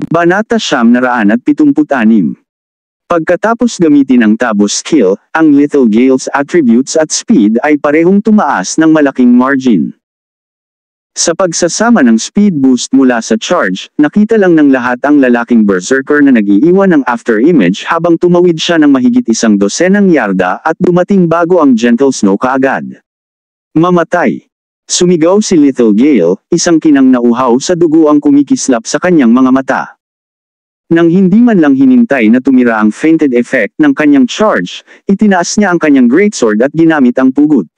Banata Siyam Naraan at pitumput Pagkatapos gamitin ang Tabo skill, ang Little Gale's attributes at speed ay parehong tumaas ng malaking margin. Sa pagsasama ng speed boost mula sa charge, nakita lang ng lahat ang lalaking berserker na nagiiwan ng after image habang tumawid siya ng mahigit isang dosenang yarda at dumating bago ang gentle snow kaagad. Mamatay Sumigaw si Little Gale, isang kinang nauhaw sa dugo ang kumikislap sa kanyang mga mata. Nang hindi man lang hinintay na tumira ang fainted effect ng kanyang charge, itinaas niya ang kanyang greatsword at ginamit ang pugot.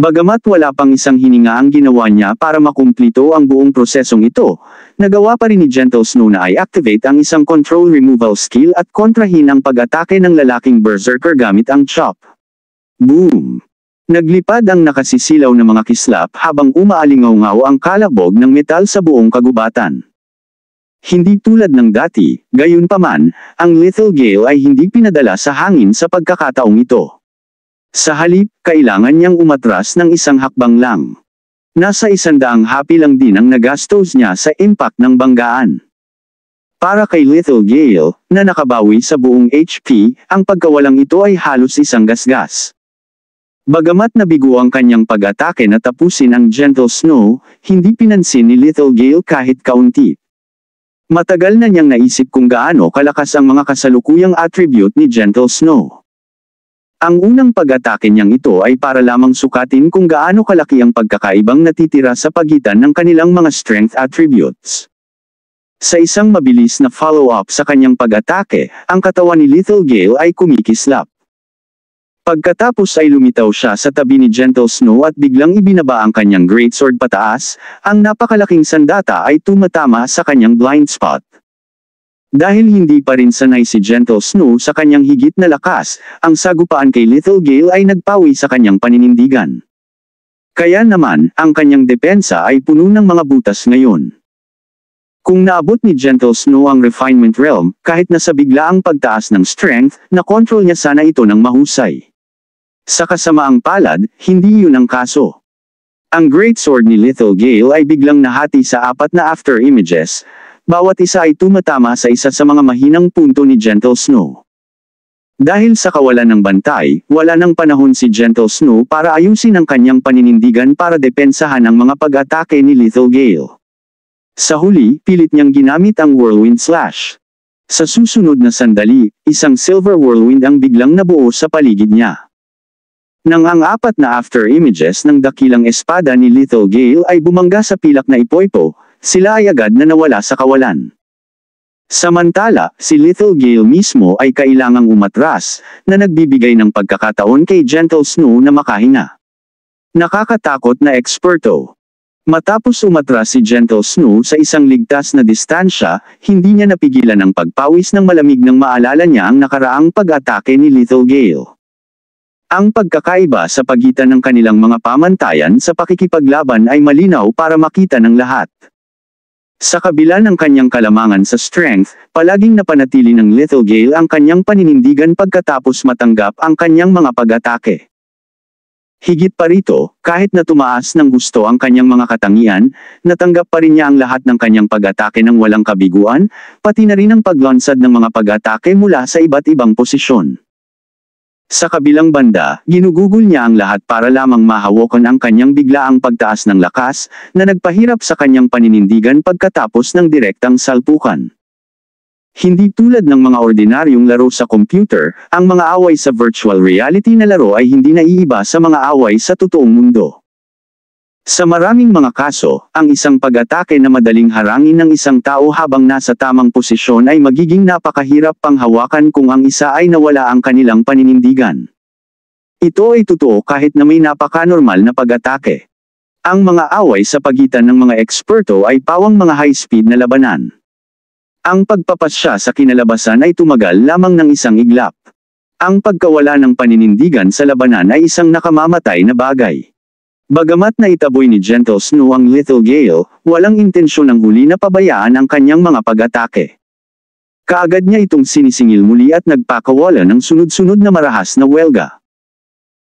Bagamat wala pang isang hininga ang ginawa niya para makumplito ang buong prosesong ito, nagawa pa rin ni Gentle Snow na i-activate ang isang control removal skill at kontrahin ang pag-atake ng lalaking berserker gamit ang chop. Boom! Naglipad ang nakasisilaw na mga kislap habang umaalingaw-ngaw ang kalabog ng metal sa buong kagubatan. Hindi tulad ng dati, gayunpaman, ang lethal gale ay hindi pinadala sa hangin sa pagkakataong ito. Sa halip, kailangan niyang umatras ng isang hakbang lang. Nasa isandaang hapi lang din ang nagastos niya sa impact ng banggaan. Para kay Lethal Gale, na nakabawi sa buong HP, ang pagkawalang ito ay halos isang gasgas. Bagamat nabigo ang kanyang pag-atake na tapusin ang Gentle Snow, hindi pinansin ni Little Gale kahit kaunti. Matagal na niyang naisip kung gaano kalakas ang mga kasalukuyang attribute ni Gentle Snow. Ang unang pag-atake niyang ito ay para lamang sukatin kung gaano kalaki ang pagkakaibang natitira sa pagitan ng kanilang mga strength attributes. Sa isang mabilis na follow-up sa kanyang pag-atake, ang katawan ni Little Gale ay kumikislap. Pagkatapos ay lumitaw siya sa tabi ni Gentle Snow at biglang ibinaba ang kanyang great sword pataas, ang napakalaking sandata ay tumatama sa kanyang blind spot. Dahil hindi pa rin sanay si Gentle Snow sa kanyang higit na lakas, ang sagupaan kay Little Gale ay nagpawi sa kanyang paninindigan. Kaya naman, ang kanyang depensa ay puno ng mga butas ngayon. Kung naabot ni Gentle Snow ang refinement realm, kahit na sa biglaang pagtaas ng strength, na control niya sana ito ng mahusay. Sa kasamaang palad, hindi yun ang kaso. Ang Great Sword ni Little Gale ay biglang nahati sa apat na after images, bawat isa ay tumatama sa isa sa mga mahinang punto ni Gentle Snow. Dahil sa kawalan ng bantay, wala nang panahon si Gentle Snow para ayusin ang kanyang paninindigan para depensahan ang mga pag-atake ni Little Gale. Sa huli, pilit niyang ginamit ang Whirlwind Slash. Sa susunod na sandali, isang Silver Whirlwind ang biglang nabuo sa paligid niya. Nang ang apat na after images ng dakilang espada ni Little Gale ay bumangga sa pilak na ipoypo, sila ay agad na nawala sa kawalan. Samantala, si Little Gale mismo ay kailangang umatras, na nagbibigay ng pagkakataon kay Gentle Snow na makahinga. Nakakatakot na eksperto. Matapos umatras si Gentle Snow sa isang ligtas na distansya, hindi niya napigilan ang pagpawis ng malamig nang maalala niya ang nakaraang pag-atake ni Little Gale. Ang pagkakaiba sa pagitan ng kanilang mga pamantayan sa pakikipaglaban ay malinaw para makita ng lahat. Sa kabila ng kanyang kalamangan sa strength, palaging napanatili ng Little Gale ang kanyang paninindigan pagkatapos matanggap ang kanyang mga pag-atake. Higit pa rito, kahit na tumaas ng gusto ang kanyang mga katangian, natanggap pa rin niya ang lahat ng kanyang pag-atake ng walang kabiguan, pati na rin ang paglonsad ng mga pag-atake mula sa iba't ibang posisyon. Sa kabilang banda, ginugugol niya ang lahat para lamang mahawakan ang kanyang biglaang pagtaas ng lakas, na nagpahirap sa kanyang paninindigan pagkatapos ng direktang salpukan. Hindi tulad ng mga ordinaryong laro sa computer, ang mga away sa virtual reality na laro ay hindi naiiba sa mga away sa totoong mundo. Sa maraming mga kaso, ang isang pag-atake na madaling harangin ng isang tao habang nasa tamang posisyon ay magiging napakahirap pang hawakan kung ang isa ay nawala ang kanilang paninindigan. Ito ay totoo kahit na may napaka-normal na pag-atake. Ang mga away sa pagitan ng mga eksperto ay pawang mga high-speed na labanan. Ang pagpapasya sa kinalabasan ay tumagal lamang ng isang iglap. Ang pagkawala ng paninindigan sa labanan ay isang nakamamatay na bagay. Bagamat na itaboy ni Gentle Snow ang Little Gale, walang intensyon ng huli na pabayaan ang kanyang mga pag-atake. Kaagad niya itong sinisingil muli at nagpakawala ng sunod-sunod na marahas na welga.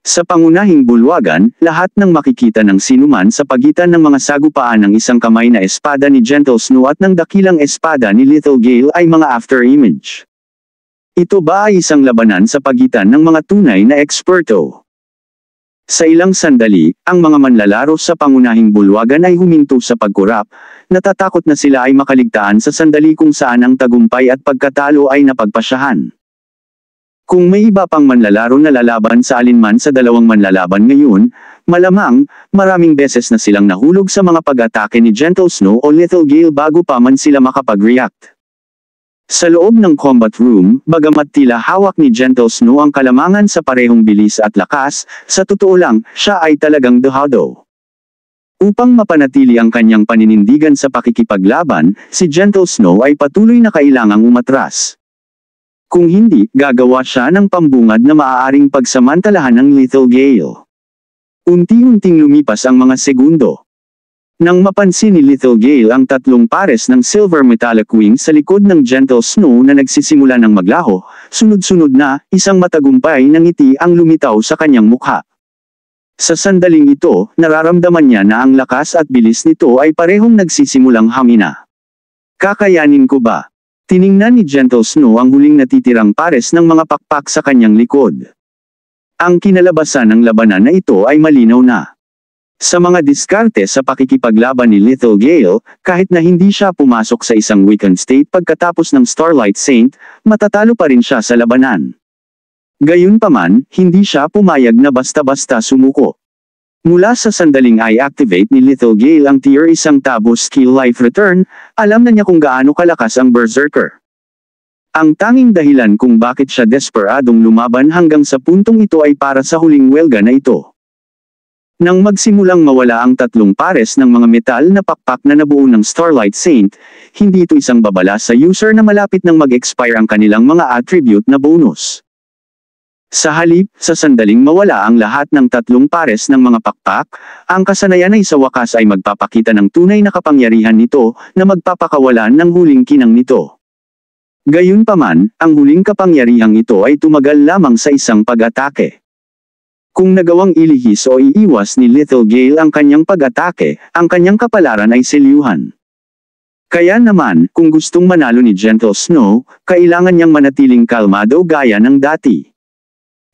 Sa pangunahing bulwagan, lahat ng makikita ng sinuman sa pagitan ng mga sagupaan ng isang kamay na espada ni Gentle Snow at ng dakilang espada ni Little Gale ay mga after-image. Ito ba ay isang labanan sa pagitan ng mga tunay na eksperto? Sa ilang sandali, ang mga manlalaro sa pangunahing bulwagan ay huminto sa pagkurap, natatakot na sila ay makaligtaan sa sandali kung saan ang tagumpay at pagkatalo ay napagpasyahan. Kung may iba pang manlalaro na lalaban sa alinman sa dalawang manlalaban ngayon, malamang, maraming beses na silang nahulog sa mga pag-atake ni Gentle Snow o Little Gale bago pa man sila makapag-react. Sa loob ng combat room, bagamat tila hawak ni Gentle Snow ang kalamangan sa parehong bilis at lakas, sa totoo lang, siya ay talagang dehado. Upang mapanatili ang kanyang paninindigan sa pakikipaglaban, si Gentle Snow ay patuloy na kailangang umatras. Kung hindi, gagawa siya ng pambungad na maaaring pagsamantalahan ng Lethal Gale. Unti-unting lumipas ang mga segundo. Nang mapansin ni Little Gale ang tatlong pares ng silver metallic wing sa likod ng gentle snow na nagsisimula ng maglaho, sunod-sunod na, isang matagumpay na ng ngiti ang lumitaw sa kanyang mukha. Sa sandaling ito, nararamdaman niya na ang lakas at bilis nito ay parehong nagsisimulang hamina. Kakayanin ko ba? Tiningnan ni Gentle Snow ang huling natitirang pares ng mga pakpak sa kanyang likod. Ang kinalabasan ng labanan na ito ay malinaw na. Sa mga diskarte sa pakikipaglaban ni Little Gale, kahit na hindi siya pumasok sa isang weekend state pagkatapos ng Starlight Saint, matatalo pa rin siya sa labanan. Gayunpaman, hindi siya pumayag na basta-basta sumuko. Mula sa sandaling i-activate ni Little Gale ang tier isang tabo skill life return, alam na niya kung gaano kalakas ang Berserker. Ang tanging dahilan kung bakit siya desperadong lumaban hanggang sa puntong ito ay para sa huling welga na ito. Nang magsimulang mawala ang tatlong pares ng mga metal na pakpak na nabuo ng Starlight Saint, hindi ito isang babala sa user na malapit nang mag-expire ang kanilang mga attribute na bonus. Sa halip, sa sandaling mawala ang lahat ng tatlong pares ng mga pakpak, ang kasanayan ay sa wakas ay magpapakita ng tunay na kapangyarihan nito na magpapakawalan ng huling kinang nito. Gayunpaman, ang huling kapangyarihang ito ay tumagal lamang sa isang pag-atake. Kung nagawang ilihis o iiwas ni Little Gale ang kanyang pag-atake, ang kanyang kapalaran ay silyuhan. Kaya naman, kung gustong manalo ni Gentle Snow, kailangan niyang manatiling kalmado gaya ng dati.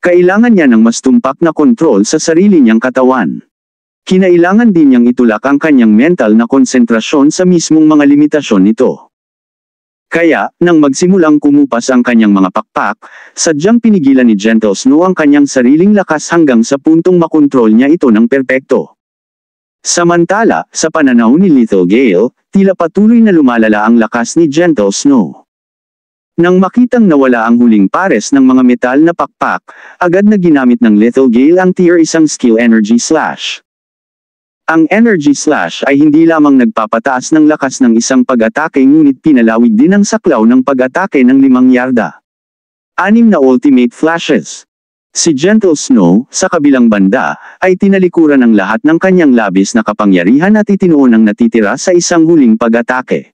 Kailangan niya ng mas tumpak na kontrol sa sarili niyang katawan. Kinailangan din niyang itulak ang kanyang mental na konsentrasyon sa mismong mga limitasyon nito. Kaya, nang magsimulang kumupas ang kanyang mga pakpak, sadyang pinigilan ni Gentle Snow ang kanyang sariling lakas hanggang sa puntong makontrol niya ito ng perpekto. Samantala, sa pananaw ni Little Gale, tila patuloy na lumalala ang lakas ni Gentle Snow. Nang makitang nawala ang huling pares ng mga metal na pakpak, agad na ginamit ng Little Gale ang tier isang skill energy slash. Ang energy slash ay hindi lamang nagpapataas ng lakas ng isang pag-atake ngunit pinalawig din ang saklaw ng pag-atake ng limang yarda. Anim na ultimate flashes. Si Gentle Snow, sa kabilang banda, ay tinalikuran ang lahat ng kanyang labis na kapangyarihan at itinuon ang natitira sa isang huling pag-atake.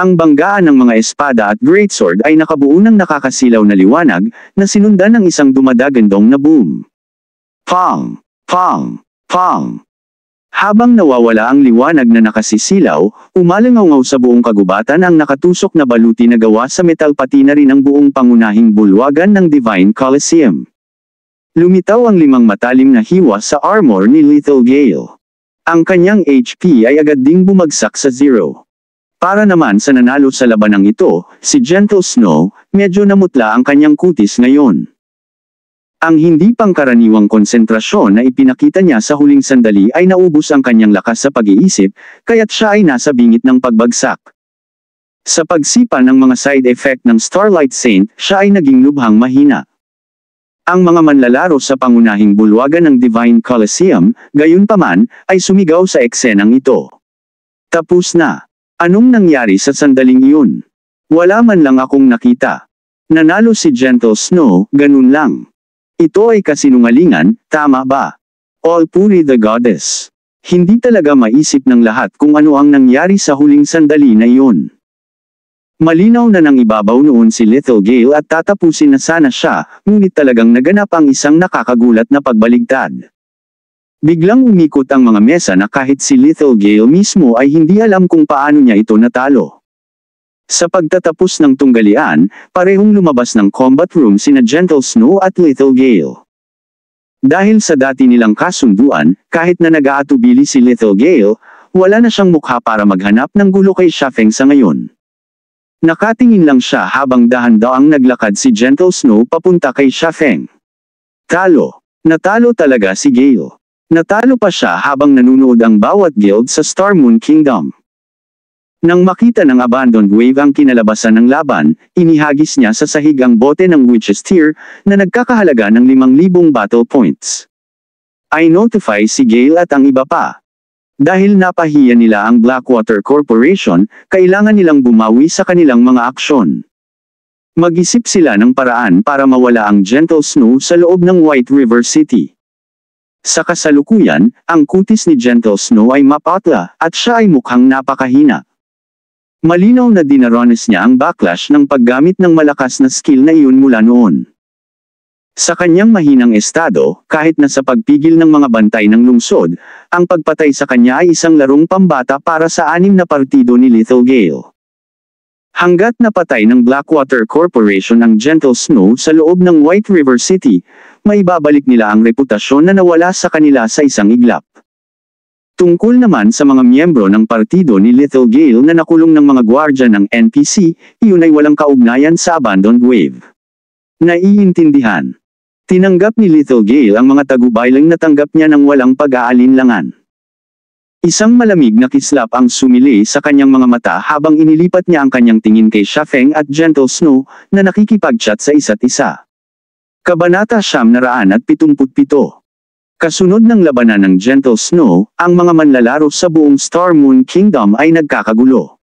Ang banggaan ng mga espada at greatsword ay nakabuo ng nakakasilaw na liwanag, na sinundan ng isang dumadagandong na boom. Pang! Pang! Pang! Habang nawawala ang liwanag na nakasisilaw, umalangaw sa buong kagubatan ang nakatusok na baluti na gawa sa metal pati na rin ang buong pangunahing bulwagan ng Divine Coliseum. Lumitaw ang limang matalim na hiwa sa armor ni Little Gale. Ang kanyang HP ay agad ding bumagsak sa zero. Para naman sa nanalo sa labanang ito, si Gentle Snow, medyo namutla ang kanyang kutis ngayon. Ang hindi pangkaraniwang konsentrasyon na ipinakita niya sa huling sandali ay naubos ang kanyang lakas sa pag-iisip, kaya't siya ay nasa bingit ng pagbagsak. Sa pagsipa ng mga side effect ng Starlight Saint, siya ay naging lubhang mahina. Ang mga manlalaro sa pangunahing bulwagan ng Divine Coliseum, gayunpaman, ay sumigaw sa eksenang ito. Tapos na. Anong nangyari sa sandaling iyon? Wala man lang akong nakita. Nanalo si Gentle Snow, ganun lang. Ito ay kasinungalingan, tama ba? All puri the goddess. Hindi talaga maisip ng lahat kung ano ang nangyari sa huling sandali na iyon. Malinaw na nang ibabaw noon si Little Gale at tatapusin na sana siya, ngunit talagang naganap ang isang nakakagulat na pagbaligtad. Biglang umikot ang mga mesa na kahit si Little Gale mismo ay hindi alam kung paano niya ito natalo. Sa pagtatapos ng tunggalian, parehong lumabas ng combat room sina Gentle Snow at Little Gale. Dahil sa dati nilang kasunduan, kahit na nag-aatubili si Little Gale, wala na siyang mukha para maghanap ng gulo kay Shafeng sa ngayon. Nakatingin lang siya habang dahan ang naglakad si Gentle Snow papunta kay Shafeng. Talo. Natalo talaga si Gale. Natalo pa siya habang nanunood ang bawat guild sa Star Moon Kingdom. Nang makita ng abandoned wave ang kinalabasan ng laban, inihagis niya sa sahig ang bote ng witch's tear na nagkakahalaga ng 5,000 battle points. I notify si Gale at ang iba pa. Dahil napahiya nila ang Blackwater Corporation, kailangan nilang bumawi sa kanilang mga aksyon. Mag-isip sila ng paraan para mawala ang gentle snow sa loob ng White River City. Sa kasalukuyan, ang kutis ni Gentle Snow ay mapatla at siya ay mukhang napakahina. Malinaw na dinaranas niya ang backlash ng paggamit ng malakas na skill na iyon mula noon. Sa kanyang mahinang estado, kahit na sa pagpigil ng mga bantay ng lungsod, ang pagpatay sa kanya ay isang larong pambata para sa anim na partido ni Little Gale. Hanggat napatay ng Blackwater Corporation ang Gentle Snow sa loob ng White River City, maibabalik nila ang reputasyon na nawala sa kanila sa isang iglap. Tungkol naman sa mga miyembro ng partido ni Little Gale na nakulong ng mga gwardya ng NPC, iyon ay walang kaugnayan sa abandoned wave. Naiintindihan. Tinanggap ni Little Gale ang mga tagubaylang natanggap niya ng walang pag-aalinlangan. Isang malamig na kislap ang sumili sa kanyang mga mata habang inilipat niya ang kanyang tingin kay Shafeng at Gentle Snow na nakikipag-chat sa isa't isa. Kabanata Siyam Naraan at Pitumputpito Kasunod ng labanan ng Gentle Snow, ang mga manlalaro sa buong Star Moon Kingdom ay nagkakagulo.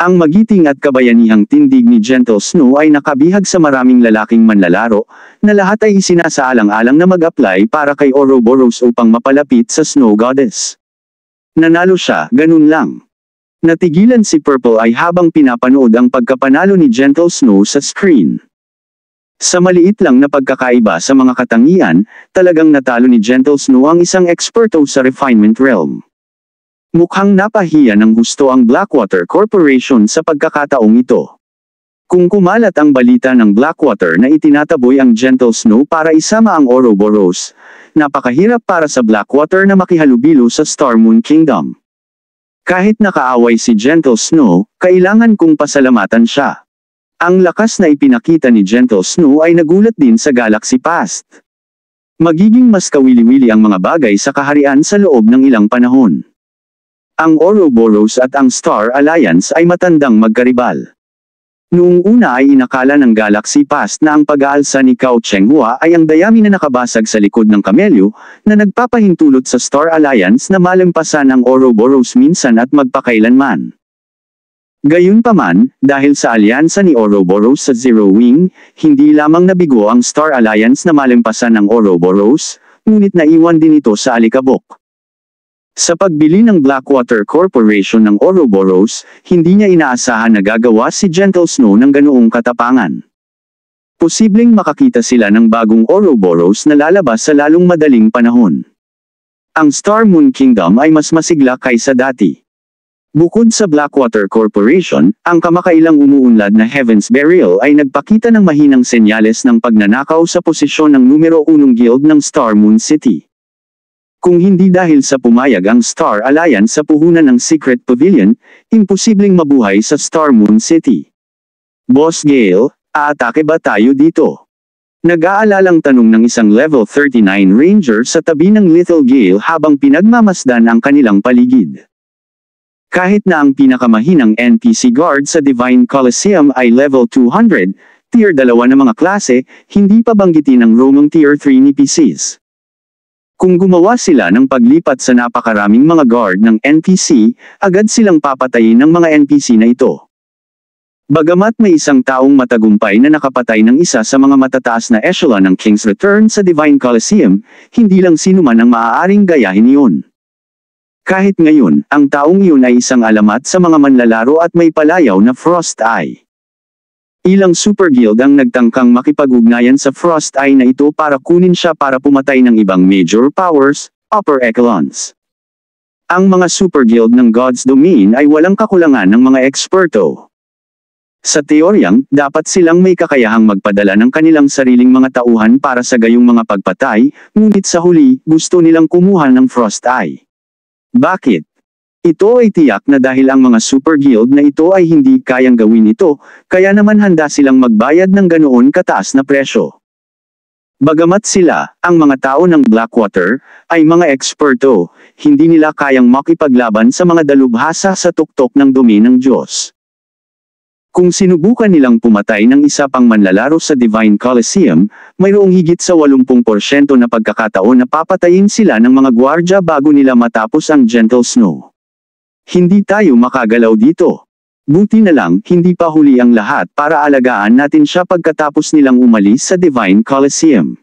Ang magiting at kabayanihang tindig ni Gentle Snow ay nakabihag sa maraming lalaking manlalaro, na lahat ay isinasaalang-alang na mag-apply para kay Ouroboros upang mapalapit sa Snow Goddess. Nanalo siya, ganun lang. Natigilan si Purple ay habang pinapanood ang pagkapanalo ni Gentle Snow sa screen. Sa maliit lang na pagkakaiba sa mga katangian, talagang natalo ni Gentle Snow ang isang eksperto sa refinement realm. Mukhang napahiya ng gusto ang Blackwater Corporation sa pagkakataong ito. Kung kumalat ang balita ng Blackwater na itinataboy ang Gentle Snow para isama ang Ouroboros, napakahirap para sa Blackwater na makihalubilo sa Star Moon Kingdom. Kahit nakaaway si Gentle Snow, kailangan kong pasalamatan siya. Ang lakas na ipinakita ni Gentle Snow ay nagulat din sa Galaxy Past. Magiging mas kawili-wili ang mga bagay sa kaharian sa loob ng ilang panahon. Ang Ouroboros at ang Star Alliance ay matandang magkaribal. Noong una ay inakala ng Galaxy Past na ang pag-aalsa ni Cao Chenghua ay ang dayami na nakabasag sa likod ng kamelyo, na nagpapahintulot sa Star Alliance na malampasan ang Ouroboros minsan at magpakailanman. Gayunpaman, dahil sa alyansa ni Ouroboros sa Zero Wing, hindi lamang nabigo ang Star Alliance na malampasan ng Ouroboros, ngunit naiwan din ito sa alikabok. Sa pagbili ng Blackwater Corporation ng Ouroboros, hindi niya inaasahan na gagawa si Gentle Snow ng ganoong katapangan. Posibleng makakita sila ng bagong Ouroboros na lalabas sa lalong madaling panahon. Ang Star Moon Kingdom ay mas masigla kaysa dati. Bukod sa Blackwater Corporation, ang kamakailang umuunlad na Heaven's Burial ay nagpakita ng mahinang senyales ng pagnanakaw sa posisyon ng numero unong guild ng Star Moon City. Kung hindi dahil sa pumayag ang Star Alliance sa puhunan ng Secret Pavilion, imposibleng mabuhay sa Star Moon City. Boss Gale, aatake ba tayo dito? Nag-aalalang tanong ng isang level 39 ranger sa tabi ng Little Gale habang pinagmamasdan ang kanilang paligid. Kahit na ang pinakamahinang NPC guard sa Divine Coliseum ay level 200, tier 2 na mga klase, hindi pa banggitin ang roaming tier 3 NPCs. Kung gumawa sila ng paglipat sa napakaraming mga guard ng NPC, agad silang papatayin ng mga NPC na ito. Bagamat may isang taong matagumpay na nakapatay ng isa sa mga matataas na echelon ng King's Return sa Divine Coliseum, hindi lang sinuman ang maaaring gayahin iyon. Kahit ngayon, ang taong yun ay isang alamat sa mga manlalaro at may palayaw na Frost Eye. Ilang super guild ang nagtangkang makipag-ugnayan sa Frost Eye na ito para kunin siya para pumatay ng ibang major powers, upper echelons. Ang mga super guild ng God's Domain ay walang kakulangan ng mga eksperto. Sa teoryang, dapat silang may kakayahang magpadala ng kanilang sariling mga tauhan para sa gayong mga pagpatay, ngunit sa huli, gusto nilang kumuha ng Frost Eye. Bakit? Ito ay tiyak na dahil ang mga super guild na ito ay hindi kayang gawin ito, kaya naman handa silang magbayad ng ganoon kataas na presyo. Bagamat sila, ang mga tao ng Blackwater, ay mga eksperto, hindi nila kayang makipaglaban sa mga dalubhasa sa tuktok ng dumi ng Diyos. Kung sinubukan nilang pumatay ng isa pang manlalaro sa Divine Coliseum, mayroong higit sa 80% na pagkakataon na papatayin sila ng mga gwardya bago nila matapos ang gentle snow. Hindi tayo makagalaw dito. Buti na lang, hindi pa huli ang lahat para alagaan natin siya pagkatapos nilang umalis sa Divine Coliseum.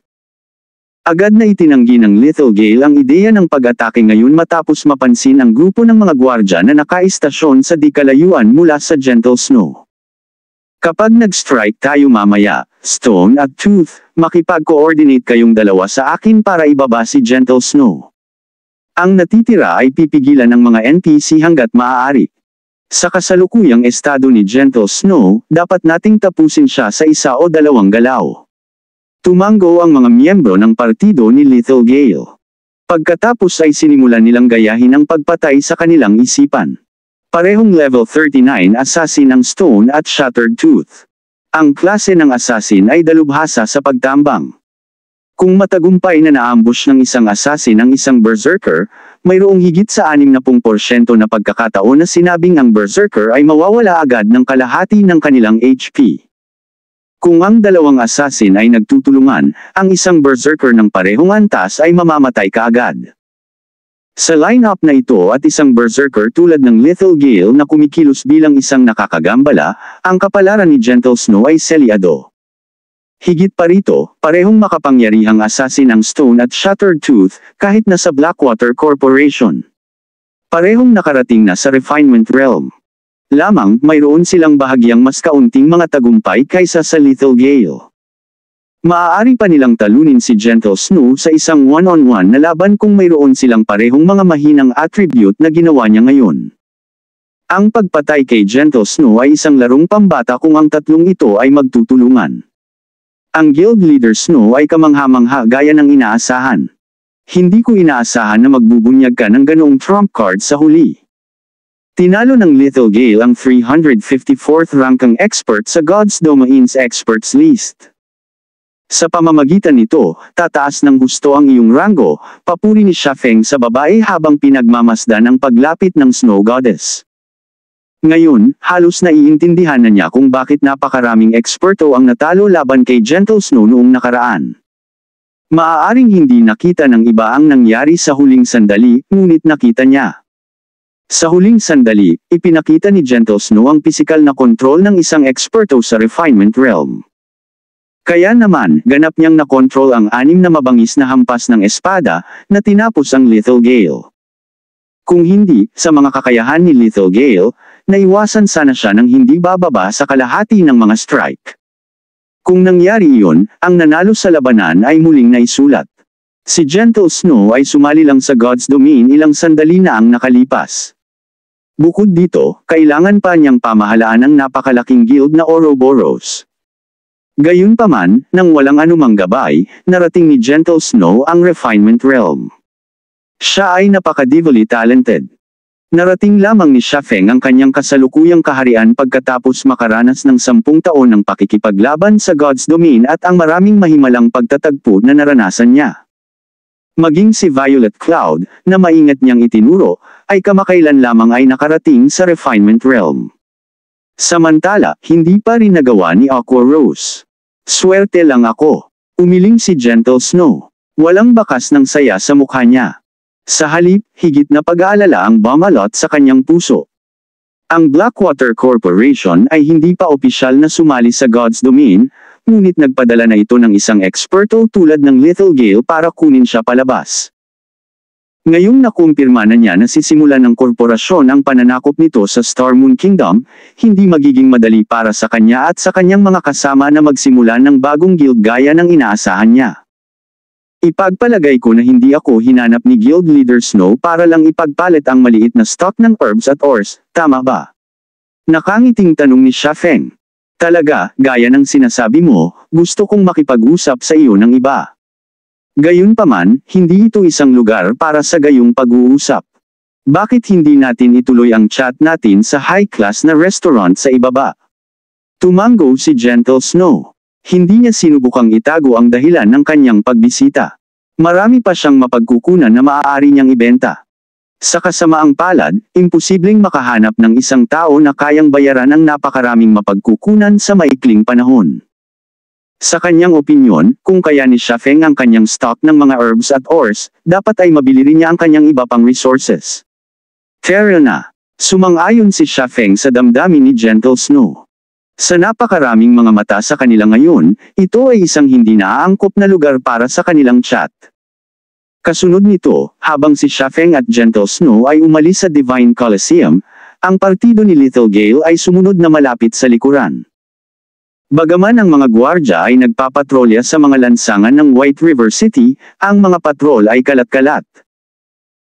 Agad na itinanggi ng Little Gale ang ideya ng pag-atake ngayon matapos mapansin ang grupo ng mga gwardya na nakaistasyon sa dikalayuan mula sa Gentle Snow. Kapag nag-strike tayo mamaya, Stone at Tooth, makipag-coordinate kayong dalawa sa akin para ibaba si Gentle Snow. Ang natitira ay pipigilan ng mga NPC hanggat maaari. Sa kasalukuyang estado ni Gentle Snow, dapat nating tapusin siya sa isa o dalawang galaw. Tumango ang mga miyembro ng partido ni Little Gale. Pagkatapos ay sinimulan nilang gayahin ang pagpatay sa kanilang isipan. Parehong level 39 assassin ang stone at shattered tooth. Ang klase ng assassin ay dalubhasa sa pagtambang. Kung matagumpay na naambush ng isang assassin ang isang berserker, mayroong higit sa 60% na pagkakataon na sinabing ang berserker ay mawawala agad ng kalahati ng kanilang HP. Kung ang dalawang assassin ay nagtutulungan, ang isang berserker ng parehong antas ay mamamatay kaagad. Sa lineup na ito at isang berserker tulad ng Lethal Gale na kumikilos bilang isang nakakagambala, ang kapalaran ni Gentle Snow ay Celiado. Higit pa rito, parehong makapangyarihang assassin ang Stone at Shattered Tooth kahit na sa Blackwater Corporation. Parehong nakarating na sa refinement realm. Lamang, mayroon silang bahagyang mas kaunting mga tagumpay kaysa sa Lethal Gale. Maaari pa nilang talunin si Gentle Snow sa isang one-on-one -on -one na laban kung mayroon silang parehong mga mahinang attribute na ginawa niya ngayon. Ang pagpatay kay Gentle Snow ay isang larong pambata kung ang tatlong ito ay magtutulungan. Ang guild leader Snow ay kamangha gaya ng inaasahan. Hindi ko inaasahan na magbubunyag ka ng ganoong trump card sa huli. Tinalo ng Little Gale ang 354th rankang expert sa God's Domains Experts List. Sa pamamagitan nito, tataas ng gusto ang iyong rango, papuri ni Shafeng sa babae habang pinagmamasdan ang paglapit ng Snow Goddess. Ngayon, halos naiintindihan na niya kung bakit napakaraming eksperto ang natalo laban kay Gentle Snow noong nakaraan. Maaaring hindi nakita ng iba ang nangyari sa huling sandali, ngunit nakita niya. Sa huling sandali, ipinakita ni Gentle Snow ang pisikal na kontrol ng isang eksperto sa refinement realm. Kaya naman, ganap niyang nakontrol ang anim na mabangis na hampas ng espada, na tinapos ang Little Gale. Kung hindi, sa mga kakayahan ni Little Gale, naiwasan sana siya ng hindi bababa sa kalahati ng mga strike. Kung nangyari iyon, ang nanalo sa labanan ay muling naisulat. Si Gentle Snow ay sumali lang sa God's Domain ilang sandali na ang nakalipas. Bukod dito, kailangan pa niyang pamahalaan ang napakalaking guild na Ouroboros. Gayunpaman, nang walang anumang gabay, narating ni Gentle Snow ang refinement realm. Siya ay napakadively talented. Narating lamang ni Shafeng ang kanyang kasalukuyang kaharian pagkatapos makaranas ng sampung taon ng pakikipaglaban sa God's Domain at ang maraming mahimalang pagtatagpo na naranasan niya. Maging si Violet Cloud, na maingat niyang itinuro, ay kamakailan lamang ay nakarating sa Refinement Realm. Samantala, hindi pa rin nagawa ni Aqua Rose. Swerte lang ako. Umiling si Gentle Snow. Walang bakas ng saya sa mukha niya. Sa halip, higit na pag-aalala ang bumalot sa kanyang puso. Ang Blackwater Corporation ay hindi pa opisyal na sumali sa God's Domain, ngunit nagpadala na ito ng isang eksperto tulad ng Little Gale para kunin siya palabas. Ngayong nakumpirma na niya na sisimulan ng korporasyon ang pananakop nito sa Star Moon Kingdom, hindi magiging madali para sa kanya at sa kanyang mga kasama na magsimula ng bagong guild gaya ng inaasahan niya. Ipagpalagay ko na hindi ako hinanap ni guild leader Snow para lang ipagpalit ang maliit na stock ng herbs at ores, tama ba? Nakangiting tanong ni Sha Shafeng. Talaga, gaya ng sinasabi mo, gusto kong makipag-usap sa iyo ng iba. Gayunpaman, hindi ito isang lugar para sa gayong pag-uusap. Bakit hindi natin ituloy ang chat natin sa high-class na restaurant sa ibaba? Tumango si Gentle Snow. Hindi niya sinubukang itago ang dahilan ng kanyang pagbisita. Marami pa siyang mapagkukunan na maaari niyang ibenta. Sa kasamaang palad, imposibleng makahanap ng isang tao na kayang bayaran ang napakaraming mapagkukunan sa maikling panahon. Sa kanyang opinyon, kung kaya ni Shafeng ang kanyang stock ng mga herbs at ores, dapat ay mabili rin niya ang kanyang iba pang resources. Tara na! Sumang-ayon si Shafeng sa damdamin ni Gentle Snow. Sa napakaraming mga mata sa kanila ngayon, ito ay isang hindi naaangkop na lugar para sa kanilang chat. Kasunod nito, habang si Shafeng at Gentle Snow ay umalis sa Divine Coliseum, ang partido ni Little Gale ay sumunod na malapit sa likuran. Bagaman ang mga gwardya ay nagpapatrolya sa mga lansangan ng White River City, ang mga patrol ay kalat-kalat.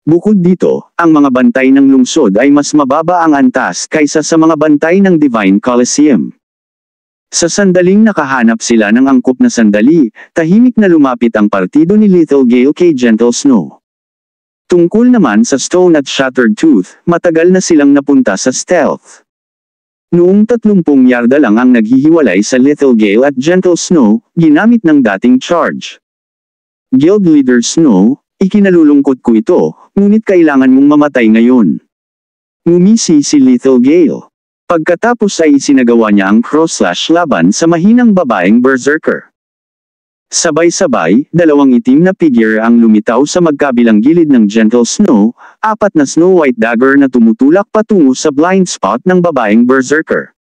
Bukod dito, ang mga bantay ng lungsod ay mas mababa ang antas kaysa sa mga bantay ng Divine Coliseum. Sa sandaling nakahanap sila ng angkop na sandali, tahimik na lumapit ang partido ni Little Gale kay Gentle Snow. Tungkol naman sa Stone at Shattered Tooth, matagal na silang napunta sa stealth. Noong 30 yarda lang ang naghihiwalay sa Little Gale at Gentle Snow, ginamit ng dating charge. Guild Leader Snow, ikinalulungkot ko ito, ngunit kailangan mong mamatay ngayon. Ngumisi si Little Gale. Pagkatapos ay isinagawa niya ang cross-slash laban sa mahinang babaeng berserker. Sabay-sabay, dalawang itim na figure ang lumitaw sa magkabilang gilid ng gentle snow, apat na snow white dagger na tumutulak patungo sa blind spot ng babaeng berserker.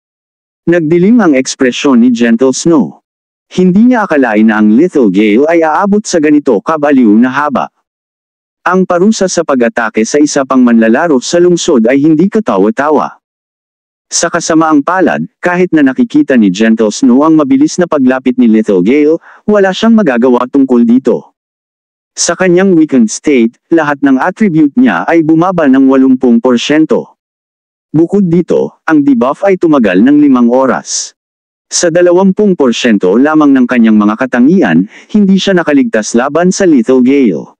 Nagdilim ang ekspresyon ni gentle snow. Hindi niya akalain na ang lethal gale ay aabot sa ganito kabaliw na haba. Ang parusa sa pag-atake sa isa pang manlalaro sa lungsod ay hindi katawa-tawa. Sa kasamaang palad, kahit na nakikita ni Gentle Snow ang mabilis na paglapit ni Little Gale, wala siyang magagawa tungkol dito. Sa kanyang weakened state, lahat ng attribute niya ay bumaba ng 80%. Bukod dito, ang debuff ay tumagal ng 5 oras. Sa 20% lamang ng kanyang mga katangian, hindi siya nakaligtas laban sa Little Gale.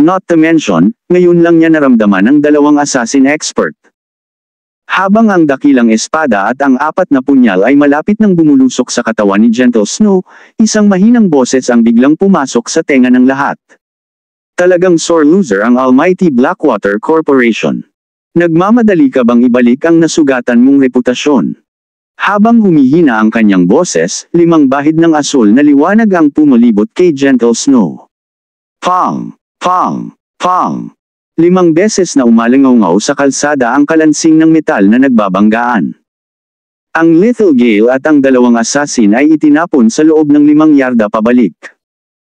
Not to mention, ngayon lang niya naramdaman ang dalawang assassin expert. Habang ang dakilang espada at ang apat na punyal ay malapit nang bumulusok sa katawan ni Gentle Snow, isang mahinang boses ang biglang pumasok sa tenga ng lahat. Talagang sore loser ang Almighty Blackwater Corporation. Nagmamadali ka bang ibalik ang nasugatan mong reputasyon? Habang humihina ang kanyang boses, limang bahid ng asul na liwanag ang pumalibot kay Gentle Snow. Pang! Pang! Pang! Limang beses na umalingaw sa kalsada ang kalansing ng metal na nagbabanggaan. Ang Little Gale at ang dalawang assassin ay itinapon sa loob ng limang yarda pabalik.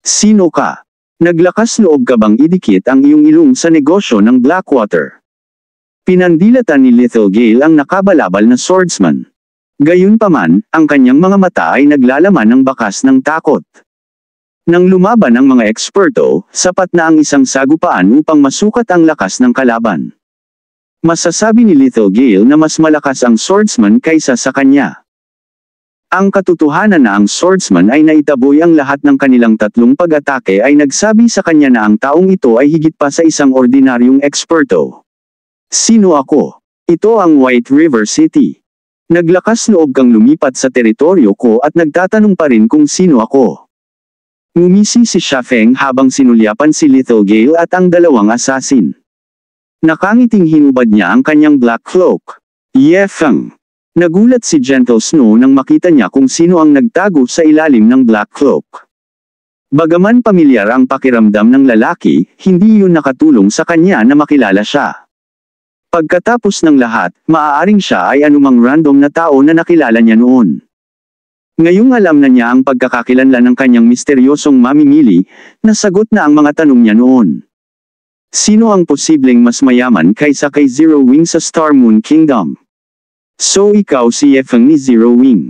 Sino ka? Naglakas loob ka bang idikit ang iyong ilong sa negosyo ng Blackwater? Pinandilatan ni Little Gale ang nakabalabal na swordsman. Gayunpaman, ang kanyang mga mata ay naglalaman ng bakas ng takot. Nang lumaban ang mga eksperto, sapat na ang isang sagupaan upang masukat ang lakas ng kalaban. Masasabi ni Little Gale na mas malakas ang swordsman kaysa sa kanya. Ang katotohanan na ang swordsman ay naitaboy ang lahat ng kanilang tatlong pag-atake ay nagsabi sa kanya na ang taong ito ay higit pa sa isang ordinaryong eksperto. Sino ako? Ito ang White River City. Naglakas loob kang lumipat sa teritoryo ko at nagtatanong pa rin kung sino ako. Ngumisi si Shafeng habang sinulyapan si Little Gale at ang dalawang asasin. Nakangiting hinubad niya ang kanyang black cloak. Yefeng. Nagulat si Gentle Snow nang makita niya kung sino ang nagtago sa ilalim ng black cloak. Bagaman pamilyar ang pakiramdam ng lalaki, hindi yun nakatulong sa kanya na makilala siya. Pagkatapos ng lahat, maaaring siya ay anumang random na tao na nakilala niya noon. Ngayong alam na niya ang pagkakakilanlan ng kanyang misteryosong mamimili, nasagot na ang mga tanong niya noon. Sino ang posibleng mas mayaman kaysa kay Zero Wing sa Star Moon Kingdom? So ikaw si Yefeng ni Zero Wing.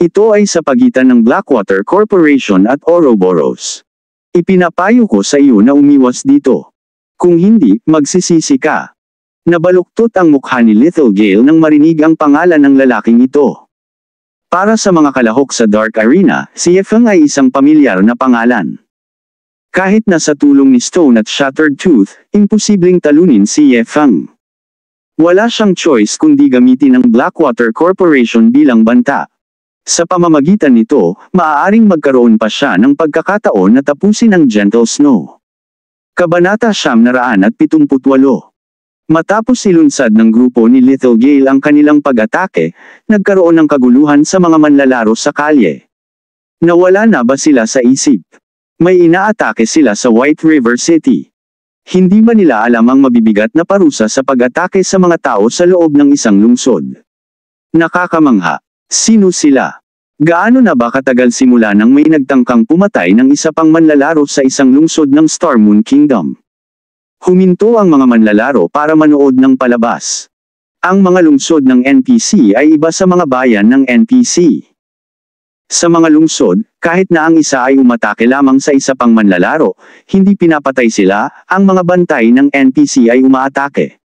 Ito ay sa pagitan ng Blackwater Corporation at Ouroboros. Ipinapayo ko sa iyo na umiwas dito. Kung hindi, magsisisi ka. Nabaluktot ang mukha ni Little Gale nang marinig ang pangalan ng lalaking ito. Para sa mga kalahok sa Dark Arena, si Yefeng ay isang pamilyar na pangalan. Kahit na sa tulong ni Stone at Shattered Tooth, imposibleng talunin si Yefeng. Wala siyang choice kundi gamitin ang Blackwater Corporation bilang banta. Sa pamamagitan nito, maaaring magkaroon pa siya ng pagkakataon na tapusin ang Gentle Snow. Kabanata Siyam Naraan at Pitumputwalo Matapos silunsad ng grupo ni Little Gale ang kanilang pag-atake, nagkaroon ng kaguluhan sa mga manlalaro sa kalye. Nawala na ba sila sa isip? May inaatake sila sa White River City. Hindi ba nila alam ang mabibigat na parusa sa pag-atake sa mga tao sa loob ng isang lungsod? Nakakamangha. Sino sila? Gaano na ba katagal simula nang may nagtangkang pumatay ng isa pang manlalaro sa isang lungsod ng Star Moon Kingdom? Huminto ang mga manlalaro para manood ng palabas. Ang mga lungsod ng NPC ay iba sa mga bayan ng NPC. Sa mga lungsod, kahit na ang isa ay umatake lamang sa isa pang manlalaro, hindi pinapatay sila, ang mga bantay ng NPC ay umaatake.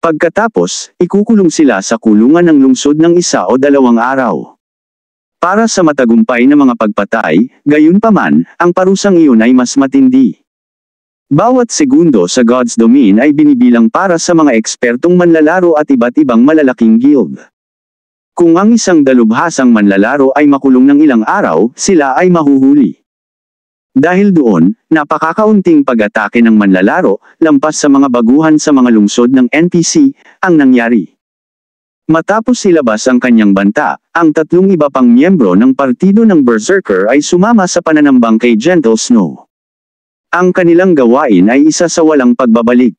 Pagkatapos, ikukulong sila sa kulungan ng lungsod ng isa o dalawang araw. Para sa matagumpay na mga pagpatay, gayunpaman, ang parusang iyon ay mas matindi. Bawat segundo sa God's Domain ay binibilang para sa mga ekspertong manlalaro at iba't ibang malalaking guild. Kung ang isang dalubhasang manlalaro ay makulong ng ilang araw, sila ay mahuhuli. Dahil doon, napakakaunting pag-atake ng manlalaro, lampas sa mga baguhan sa mga lungsod ng NPC, ang nangyari. Matapos silabas ang kanyang banta, ang tatlong iba pang miyembro ng partido ng Berserker ay sumama sa pananambang kay Gentle Snow. Ang kanilang gawain ay isa sa walang pagbabalik.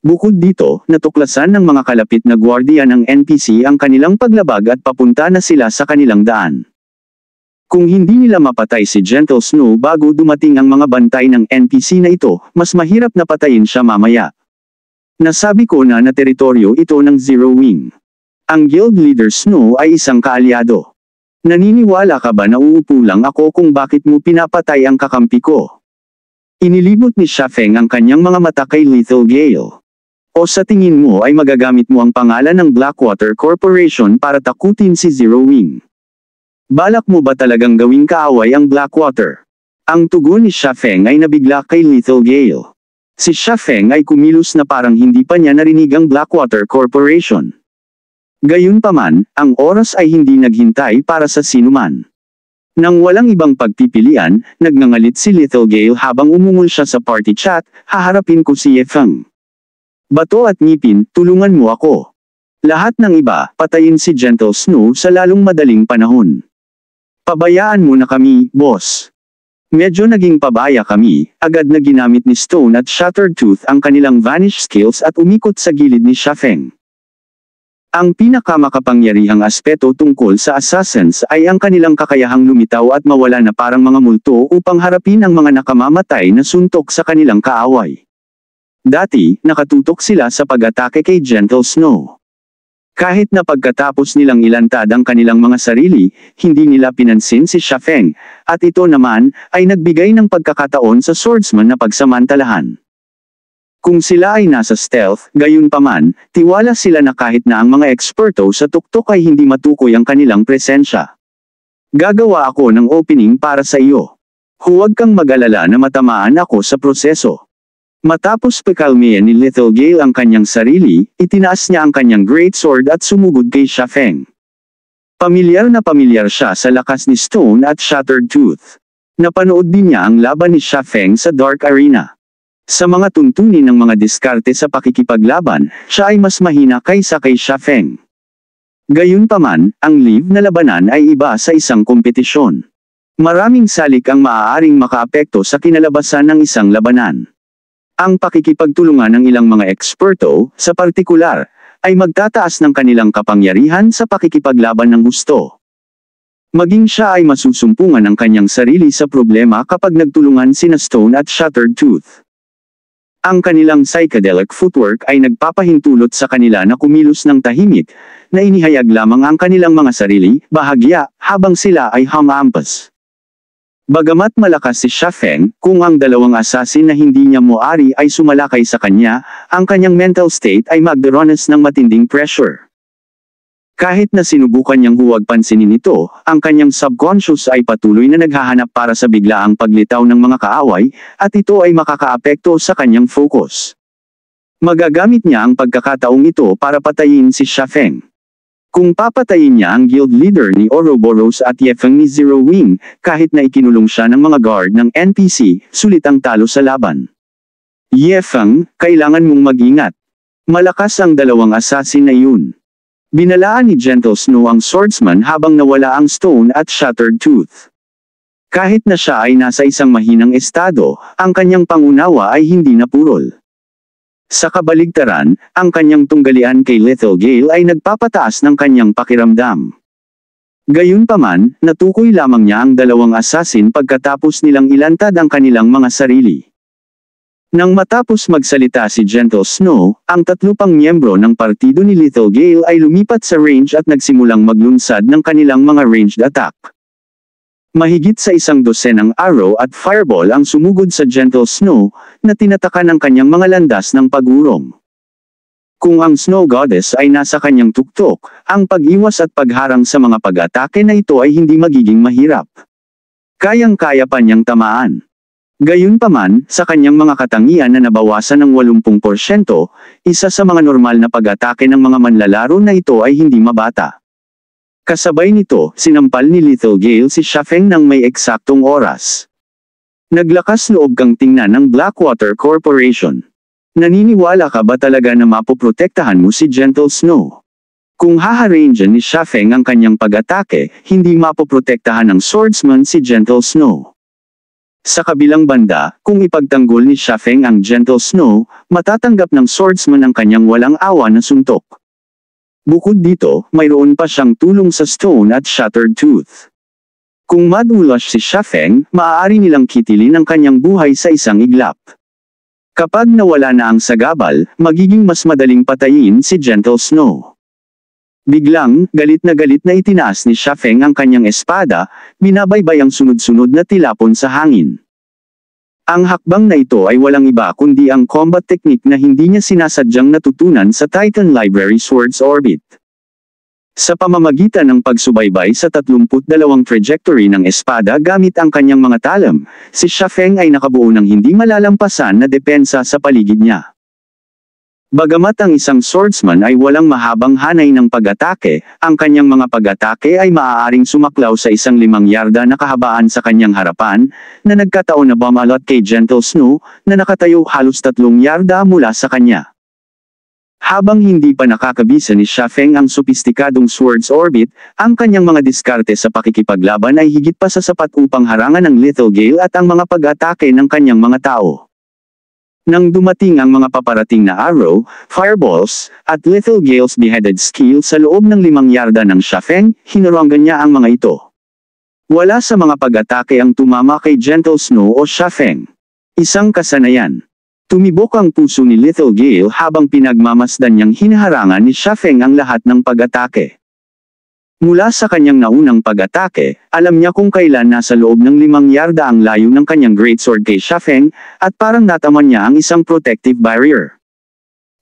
Bukod dito, natuklasan ng mga kalapit na gwardiya ng NPC ang kanilang paglabag at papunta na sila sa kanilang daan. Kung hindi nila mapatay si Gentle Snow bago dumating ang mga bantay ng NPC na ito, mas mahirap na patayin siya mamaya. Nasabi ko na na teritoryo ito ng Zero Wing. Ang guild leader Snow ay isang kaalyado. Naniniwala ka ba na uupo lang ako kung bakit mo pinapatay ang kakampi ko? Inilibot ni Shafeng ang kanyang mga mata kay Little Gale. O sa tingin mo ay magagamit mo ang pangalan ng Blackwater Corporation para takutin si Zero Wing. Balak mo ba talagang gawing kaaway ang Blackwater? Ang tugon ni Shafeng ay nabigla kay Little Gale. Si Shafeng ay kumilos na parang hindi pa niya narinig ang Blackwater Corporation. Gayunpaman, ang oras ay hindi naghintay para sa sinuman. Nang walang ibang pagpipilian, nagngangalit si Little Gale habang umungol siya sa party chat, haharapin ko si Yefang. Bato at ngipin, tulungan mo ako. Lahat ng iba, patayin si Gentle Snow sa lalong madaling panahon. Pabayaan mo na kami, boss. Medyo naging pabaya kami, agad na ginamit ni Stone at Shattered Tooth ang kanilang vanish skills at umikot sa gilid ni Shafeng. Ang pinakamakapangyarihang aspeto tungkol sa assassins ay ang kanilang kakayahang lumitaw at mawala na parang mga multo upang harapin ang mga nakamamatay na suntok sa kanilang kaaway. Dati, nakatutok sila sa pag-atake kay Gentle Snow. Kahit na pagkatapos nilang ilantad ang kanilang mga sarili, hindi nila pinansin si Feng, at ito naman, ay nagbigay ng pagkakataon sa swordsman na pagsamantalahan. Kung sila ay nasa stealth, gayunpaman, tiwala sila na kahit na ang mga eksperto sa tuktok ay hindi matukoy ang kanilang presensya. Gagawa ako ng opening para sa iyo. Huwag kang mag-alala na matamaan ako sa proseso. Matapos pekalmiyan ni Little Gale ang kanyang sarili, itinaas niya ang kanyang great sword at sumugod kay Sha Feng. Pamilyar na pamilyar siya sa lakas ni Stone at Shattered Tooth. Napanood din niya ang laban ni Sha Feng sa Dark Arena. Sa mga tuntunin ng mga diskarte sa pakikipaglaban, siya ay mas mahina kaysa kay Xia Feng. Gayunpaman, ang live na labanan ay iba sa isang kompetisyon. Maraming salik ang maaaring makaapekto sa kinalabasan ng isang labanan. Ang pakikipagtulungan ng ilang mga eksperto, sa partikular, ay magtataas ng kanilang kapangyarihan sa pakikipaglaban ng gusto. Maging siya ay masusumpungan ang kanyang sarili sa problema kapag nagtulungan sina Stone at Shattered Tooth. Ang kanilang psychedelic footwork ay nagpapahintulot sa kanila na kumilos ng tahimik, na inihayag lamang ang kanilang mga sarili, bahagya, habang sila ay hamaampas. Bagamat malakas si Shafen, kung ang dalawang assassin na hindi niya muari ay sumalakay sa kanya, ang kanyang mental state ay magdaronas ng matinding pressure. Kahit na sinubukan niyang huwag pansinin ito, ang kanyang subconscious ay patuloy na naghahanap para sa biglaang paglitaw ng mga kaaway, at ito ay makakaapekto sa kanyang focus. Magagamit niya ang pagkakataong ito para patayin si Shafeng. Kung papatayin niya ang guild leader ni Ouroboros at Yefeng ni Zero Wing, kahit na ikinulong siya ng mga guard ng NPC, sulit ang talo sa laban. Yefeng, kailangan mong mag-ingat. Malakas ang dalawang assassin na iyon. Binalaan ni Gentle Snow ang swordsman habang nawala ang stone at shattered tooth. Kahit na siya ay nasa isang mahinang estado, ang kanyang pangunawa ay hindi napurol. Sa kabaligtaran, ang kanyang tunggalian kay Lethal Gale ay nagpapataas ng kanyang pakiramdam. Gayunpaman, natukoy lamang niya ang dalawang assassin pagkatapos nilang ilantad ang kanilang mga sarili. Nang matapos magsalita si Gentle Snow, ang tatlo pang miyembro ng partido ni Little Gale ay lumipat sa range at nagsimulang maglunsad ng kanilang mga ranged attack. Mahigit sa isang dosen ng arrow at fireball ang sumugod sa Gentle Snow, na tinatakan ng kanyang mga landas ng pagurong. Kung ang Snow Goddess ay nasa kanyang tuktok, ang pag-iwas at pagharang sa mga pag-atake na ito ay hindi magiging mahirap. Kayang-kaya pa niyang tamaan. Gayunpaman, sa kanyang mga katangian na nabawasan ng 80%, isa sa mga normal na pag-atake ng mga manlalaro na ito ay hindi mabata. Kasabay nito, sinampal ni Little Gale si Shafeng ng may eksaktong oras. Naglakas loob kang tingnan ng Blackwater Corporation. Naniniwala ka ba talaga na mapoprotektahan mo si Gentle Snow? Kung haharange ni Shafeng ang kanyang pag-atake, hindi mapoprotektahan ng swordsman si Gentle Snow. Sa kabilang banda, kung ipagtanggol ni Feng ang Gentle Snow, matatanggap ng swordsman ang kanyang walang awa na suntok. Bukod dito, mayroon pa siyang tulong sa stone at shattered tooth. Kung madulas si Feng, maaari nilang kitilin ang kanyang buhay sa isang iglap. Kapag nawala na ang sagabal, magiging mas madaling patayin si Gentle Snow. Biglang, galit na galit na itinaas ni Feng ang kanyang espada, binabaybay ang sunod-sunod na tilapon sa hangin. Ang hakbang na ito ay walang iba kundi ang combat technique na hindi niya sinasadyang natutunan sa Titan Library Swords Orbit. Sa pamamagitan ng pagsubaybay sa 32 trajectory ng espada gamit ang kanyang mga talam, si Feng ay nakabuo ng hindi malalampasan na depensa sa paligid niya. Bagamat ang isang swordsman ay walang mahabang hanay ng pag-atake, ang kanyang mga pag-atake ay maaaring sumaklaw sa isang limang yarda na kahabaan sa kanyang harapan, na nagkataon na bumalot kay Gentle Snow, na nakatayo halos tatlong yarda mula sa kanya. Habang hindi pa nakakabisa ni Feng ang sopistikadong sword's orbit, ang kanyang mga diskarte sa pakikipaglaban ay higit pa sa sapat upang harangan ang Little Gale at ang mga pag-atake ng kanyang mga tao. Nang dumating ang mga paparating na arrow, fireballs, at little gales beheaded skill sa loob ng limang yarda ng Shafeng, hinaronggan niya ang mga ito. Wala sa mga pag-atake ang tumama kay Gentle Snow o Shafeng. Isang kasanayan. Tumibok ang puso ni Little Gale habang pinagmamasdan niyang hinaharangan ni Shafeng ang lahat ng pag-atake. Mula sa kanyang naunang pag-atake, alam niya kung kailan nasa loob ng limang yarda ang layo ng kanyang Great Sword kay Shafeng, at parang nataman niya ang isang protective barrier.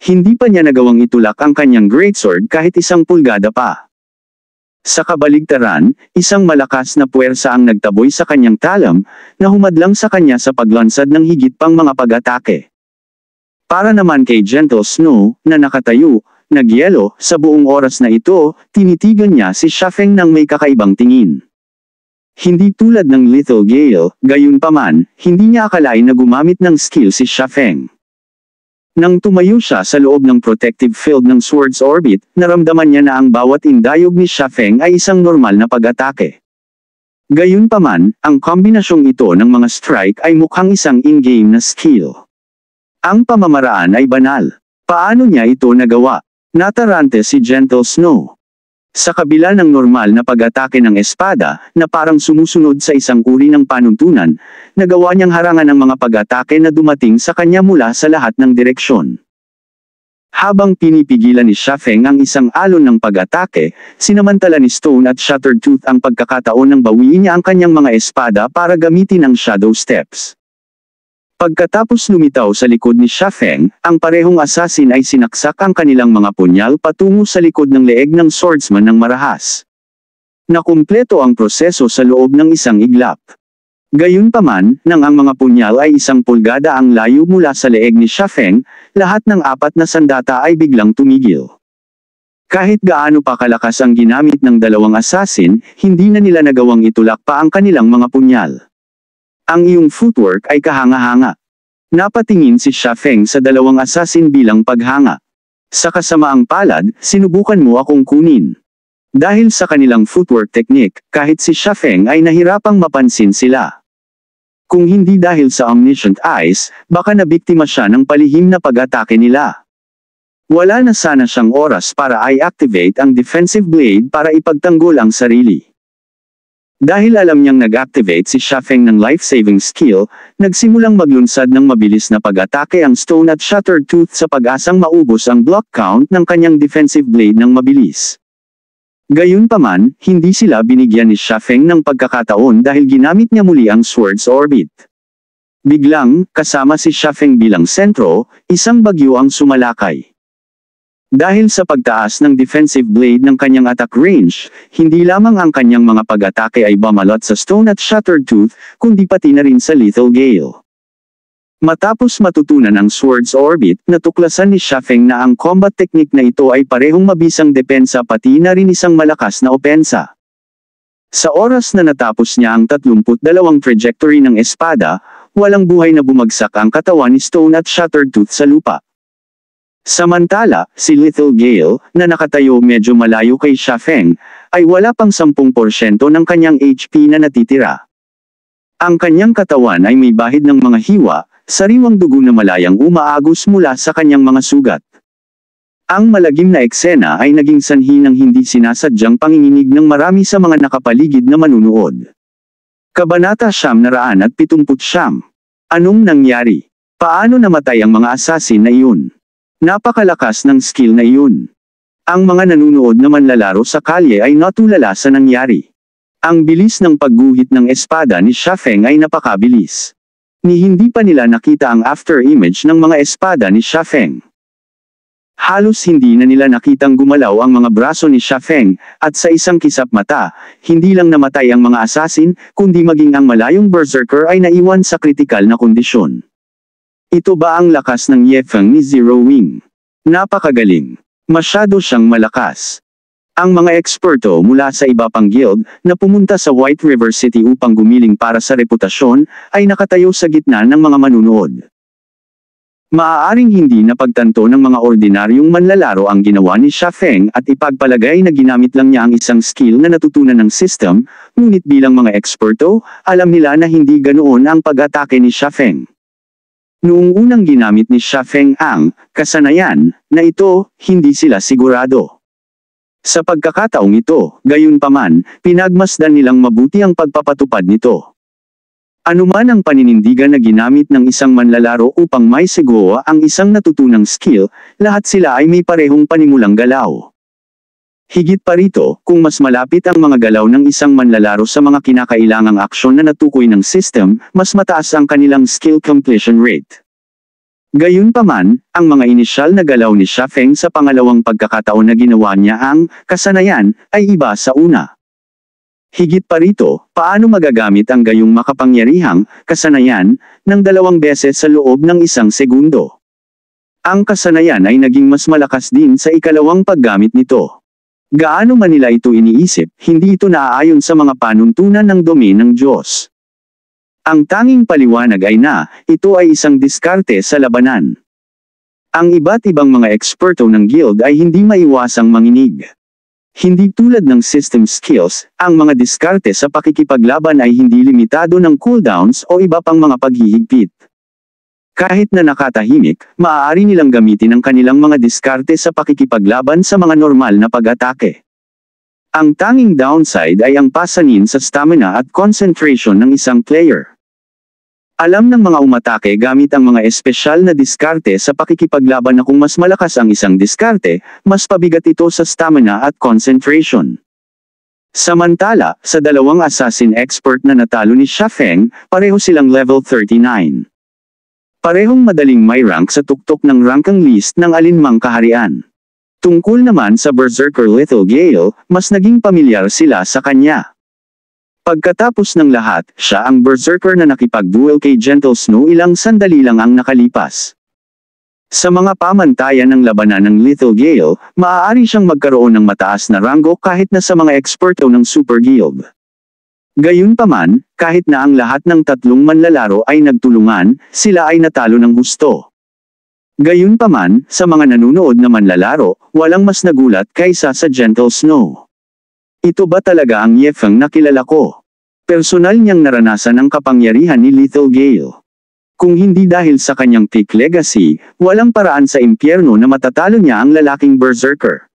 Hindi pa niya nagawang itulak ang kanyang Great Sword kahit isang pulgada pa. Sa kabaligtaran, isang malakas na puwersa ang nagtaboy sa kanyang talam, na humadlang sa kanya sa paglansad ng higit pang mga pag-atake. Para naman kay Gentle Snow, na nakatayo, Nagyelo, sa buong oras na ito, tinitigan niya si Shafeng ng may kakaibang tingin. Hindi tulad ng Little Gale, gayunpaman, hindi niya akalain na gumamit ng skill si Shafeng. Nang tumayo siya sa loob ng protective field ng Sword's Orbit, naramdaman niya na ang bawat indayog ni Shafeng ay isang normal na pag-atake. Gayunpaman, ang kombinasyong ito ng mga strike ay mukhang isang in-game na skill. Ang pamamaraan ay banal. Paano niya ito nagawa? Natarante si Gentle Snow. Sa kabila ng normal na pag-atake ng espada, na parang sumusunod sa isang uri ng panuntunan, nagawa niyang harangan ang mga pag-atake na dumating sa kanya mula sa lahat ng direksyon. Habang pinipigilan ni Shafeng ang isang alon ng pag-atake, sinamantala ni Stone at Shattered Tooth ang pagkakataon ng bawiin niya ang kanyang mga espada para gamitin ang Shadow Steps. Pagkatapos lumitaw sa likod ni Feng, ang parehong assassin ay sinaksak ang kanilang mga punyal patungo sa likod ng leeg ng swordsman ng marahas. Nakumpleto ang proseso sa loob ng isang iglap. Gayunpaman, nang ang mga punyal ay isang pulgada ang layo mula sa leeg ni Feng, lahat ng apat na sandata ay biglang tumigil. Kahit gaano pa kalakas ang ginamit ng dalawang assassin, hindi na nila nagawang itulak pa ang kanilang mga punyal. Ang iyong footwork ay kahanga-hanga. Napatingin si Xia Feng sa dalawang assassin bilang paghanga. Sa kasamaang palad, sinubukan mo akong kunin. Dahil sa kanilang footwork technique, kahit si Xia Feng ay nahirapang mapansin sila. Kung hindi dahil sa omniscient eyes, baka nabiktima siya ng palihim na pag-atake nila. Wala na sana siyang oras para i-activate ang defensive blade para ipagtanggol ang sarili. Dahil alam niyang nag-activate si Shafeng ng life-saving skill, nagsimulang maglunsad ng mabilis na pag-atake ang Stone at Shattered Tooth sa pag-asang maubos ang block count ng kanyang defensive blade ng mabilis. Gayunpaman, hindi sila binigyan ni Shafeng ng pagkakataon dahil ginamit niya muli ang Swords Orbit. Biglang, kasama si Shafeng bilang sentro, isang bagyo ang sumalakay. Dahil sa pagtaas ng defensive blade ng kanyang attack range, hindi lamang ang kanyang mga pag-atake ay bumalot sa stone at shattered tooth, kundi pati na rin sa lethal gale. Matapos matutunan ang Sword's Orbit, natuklasan ni Shafeng na ang combat technique na ito ay parehong mabisang depensa pati na rin isang malakas na opensa. Sa oras na natapos niya ang 32 trajectory ng espada, walang buhay na bumagsak ang katawan ni Stone at Shattered Tooth sa lupa. Samantala, si Little Gale, na nakatayo medyo malayo kay Feng, ay wala pang 10% ng kanyang HP na natitira. Ang kanyang katawan ay may bahid ng mga hiwa, sariwang dugo na malayang umaagos mula sa kanyang mga sugat. Ang malagim na eksena ay naging sanhi ng hindi sinasadyang panginginig ng marami sa mga nakapaligid na manunood. Kabanata Siyam na at pitumput siyam. Anong nangyari? Paano namatay ang mga asasin na iyon? Napakalakas ng skill na iyon. Ang mga nanunood na manlalaro sa kalye ay natulala sa nangyari. Ang bilis ng pagguhit ng espada ni Shafeng ay napakabilis. Ni hindi pa nila nakita ang after image ng mga espada ni Shafeng. Halos hindi na nila nakitang gumalaw ang mga braso ni Shafeng, at sa isang kisap mata, hindi lang namatay ang mga assassin, kundi maging ang malayong berserker ay naiwan sa kritikal na kondisyon. Ito ba ang lakas ng Yefeng ni Zero Wing? Napakagaling. Masyado siyang malakas. Ang mga eksperto mula sa iba pang guild na pumunta sa White River City upang gumiling para sa reputasyon ay nakatayo sa gitna ng mga manunood. Maaaring hindi napagtanto ng mga ordinaryong manlalaro ang ginawa ni Feng at ipagpalagay na ginamit lang niya ang isang skill na natutunan ng system, ngunit bilang mga eksperto, alam nila na hindi ganoon ang pag-atake ni Feng. Noong unang ginamit ni Xia Feng ang kasanayan na ito, hindi sila sigurado. Sa pagkakataong ito, gayunpaman, pinagmasdan nilang mabuti ang pagpapatupad nito. Anuman ang paninindigan na ginamit ng isang manlalaro upang may segoa ang isang natutunang skill, lahat sila ay may parehong panimulang galaw. Higit pa rito, kung mas malapit ang mga galaw ng isang manlalaro sa mga kinakailangang aksyon na natukoy ng system, mas mataas ang kanilang skill completion rate. Gayunpaman, ang mga inisyal na galaw ni Feng sa pangalawang pagkakataon na ginawa niya ang kasanayan ay iba sa una. Higit pa rito, paano magagamit ang gayong makapangyarihang kasanayan ng dalawang beses sa loob ng isang segundo? Ang kasanayan ay naging mas malakas din sa ikalawang paggamit nito. Gaano man nila ito iniisip, hindi ito naaayon sa mga panuntunan ng domain ng Diyos. Ang tanging paliwanag ay na, ito ay isang diskarte sa labanan. Ang iba't ibang mga eksperto ng guild ay hindi maiwasang manginig. Hindi tulad ng system skills, ang mga diskarte sa pakikipaglaban ay hindi limitado ng cooldowns o iba pang mga paghihigpit. Kahit na nakatahimik, maaari nilang gamitin ang kanilang mga diskarte sa pakikipaglaban sa mga normal na pag-atake. Ang tanging downside ay ang pasanin sa stamina at concentration ng isang player. Alam ng mga umatake gamit ang mga espesyal na diskarte sa pakikipaglaban na kung mas malakas ang isang diskarte, mas pabigat ito sa stamina at concentration. Samantala, sa dalawang assassin expert na natalo ni Feng, pareho silang level 39. Parehong madaling may rank sa tuktok ng rankang list ng alinmang kaharian. Tungkol naman sa Berserker Little Gale, mas naging pamilyar sila sa kanya. Pagkatapos ng lahat, siya ang Berserker na nakipag-duel kay Gentle Snow ilang sandali lang ang nakalipas. Sa mga pamantayan ng labanan ng Little Gale, maaari siyang magkaroon ng mataas na ranggo kahit na sa mga eksperto ng Super Guild. Gayunpaman, kahit na ang lahat ng tatlong manlalaro ay nagtulungan, sila ay natalo ng gusto. Gayunpaman, sa mga nanunood na manlalaro, walang mas nagulat kaysa sa Gentle Snow. Ito ba talaga ang Yefeng na kilala ko? Personal niyang naranasan ang kapangyarihan ni Little Gale. Kung hindi dahil sa kanyang thick legacy, walang paraan sa impyerno na matatalo niya ang lalaking berserker.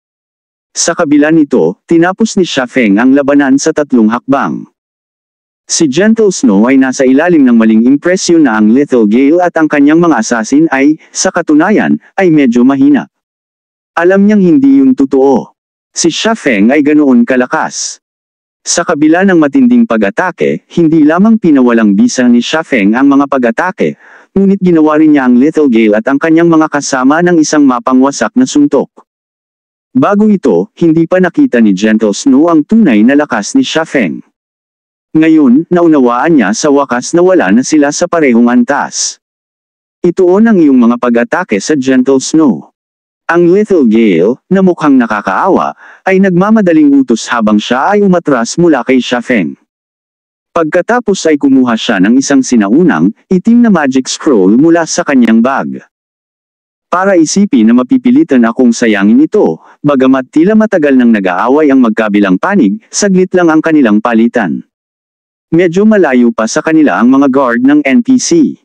Sa kabila nito, tinapos ni Feng ang labanan sa tatlong hakbang. Si Gentle Snow ay nasa ilalim ng maling impresyon na ang Little Gale at ang kanyang mga asasin ay, sa katunayan, ay medyo mahina. Alam niyang hindi yun totoo. Si Feng ay ganoon kalakas. Sa kabila ng matinding pag-atake, hindi lamang pinawalang bisa ni Feng ang mga pag-atake, ngunit ginawa rin niya ang Little Gale at ang kanyang mga kasama ng isang mapangwasak na suntok. Bago ito, hindi pa nakita ni Gentle Snow ang tunay na lakas ni Feng. Ngayon, naunawaan niya sa wakas na wala na sila sa parehong antas. Ituon ang iyong mga pag-atake sa gentle snow. Ang Little Gale, na mukhang nakakaawa, ay nagmamadaling utos habang siya ay umatras mula kay Shafeng. Pagkatapos ay kumuha siya ng isang sinaunang, itim na magic scroll mula sa kanyang bag. Para isipin na mapipilitan akong sayangin ito, bagamat tila matagal nang nag-aaway ang magkabilang panig, saglit lang ang kanilang palitan. Medyo malayo pa sa kanila ang mga guard ng NPC.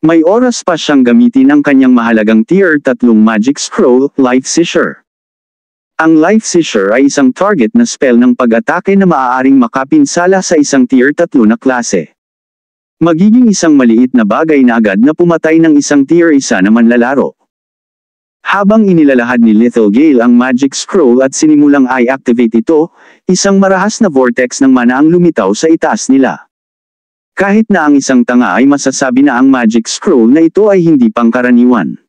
May oras pa siyang gamitin ang kanyang mahalagang tier 3 magic scroll, Life Seizure. Ang Life Seizure ay isang target na spell ng pag-atake na maaaring makapinsala sa isang tier 3 na klase. Magiging isang maliit na bagay na agad na pumatay ng isang tier 1 na manlalaro. Habang inilalahad ni Little Gale ang magic scroll at sinimulang i-activate ito, isang marahas na vortex ng mana ang lumitaw sa itaas nila. Kahit na ang isang tanga ay masasabi na ang magic scroll na ito ay hindi pangkaraniwan.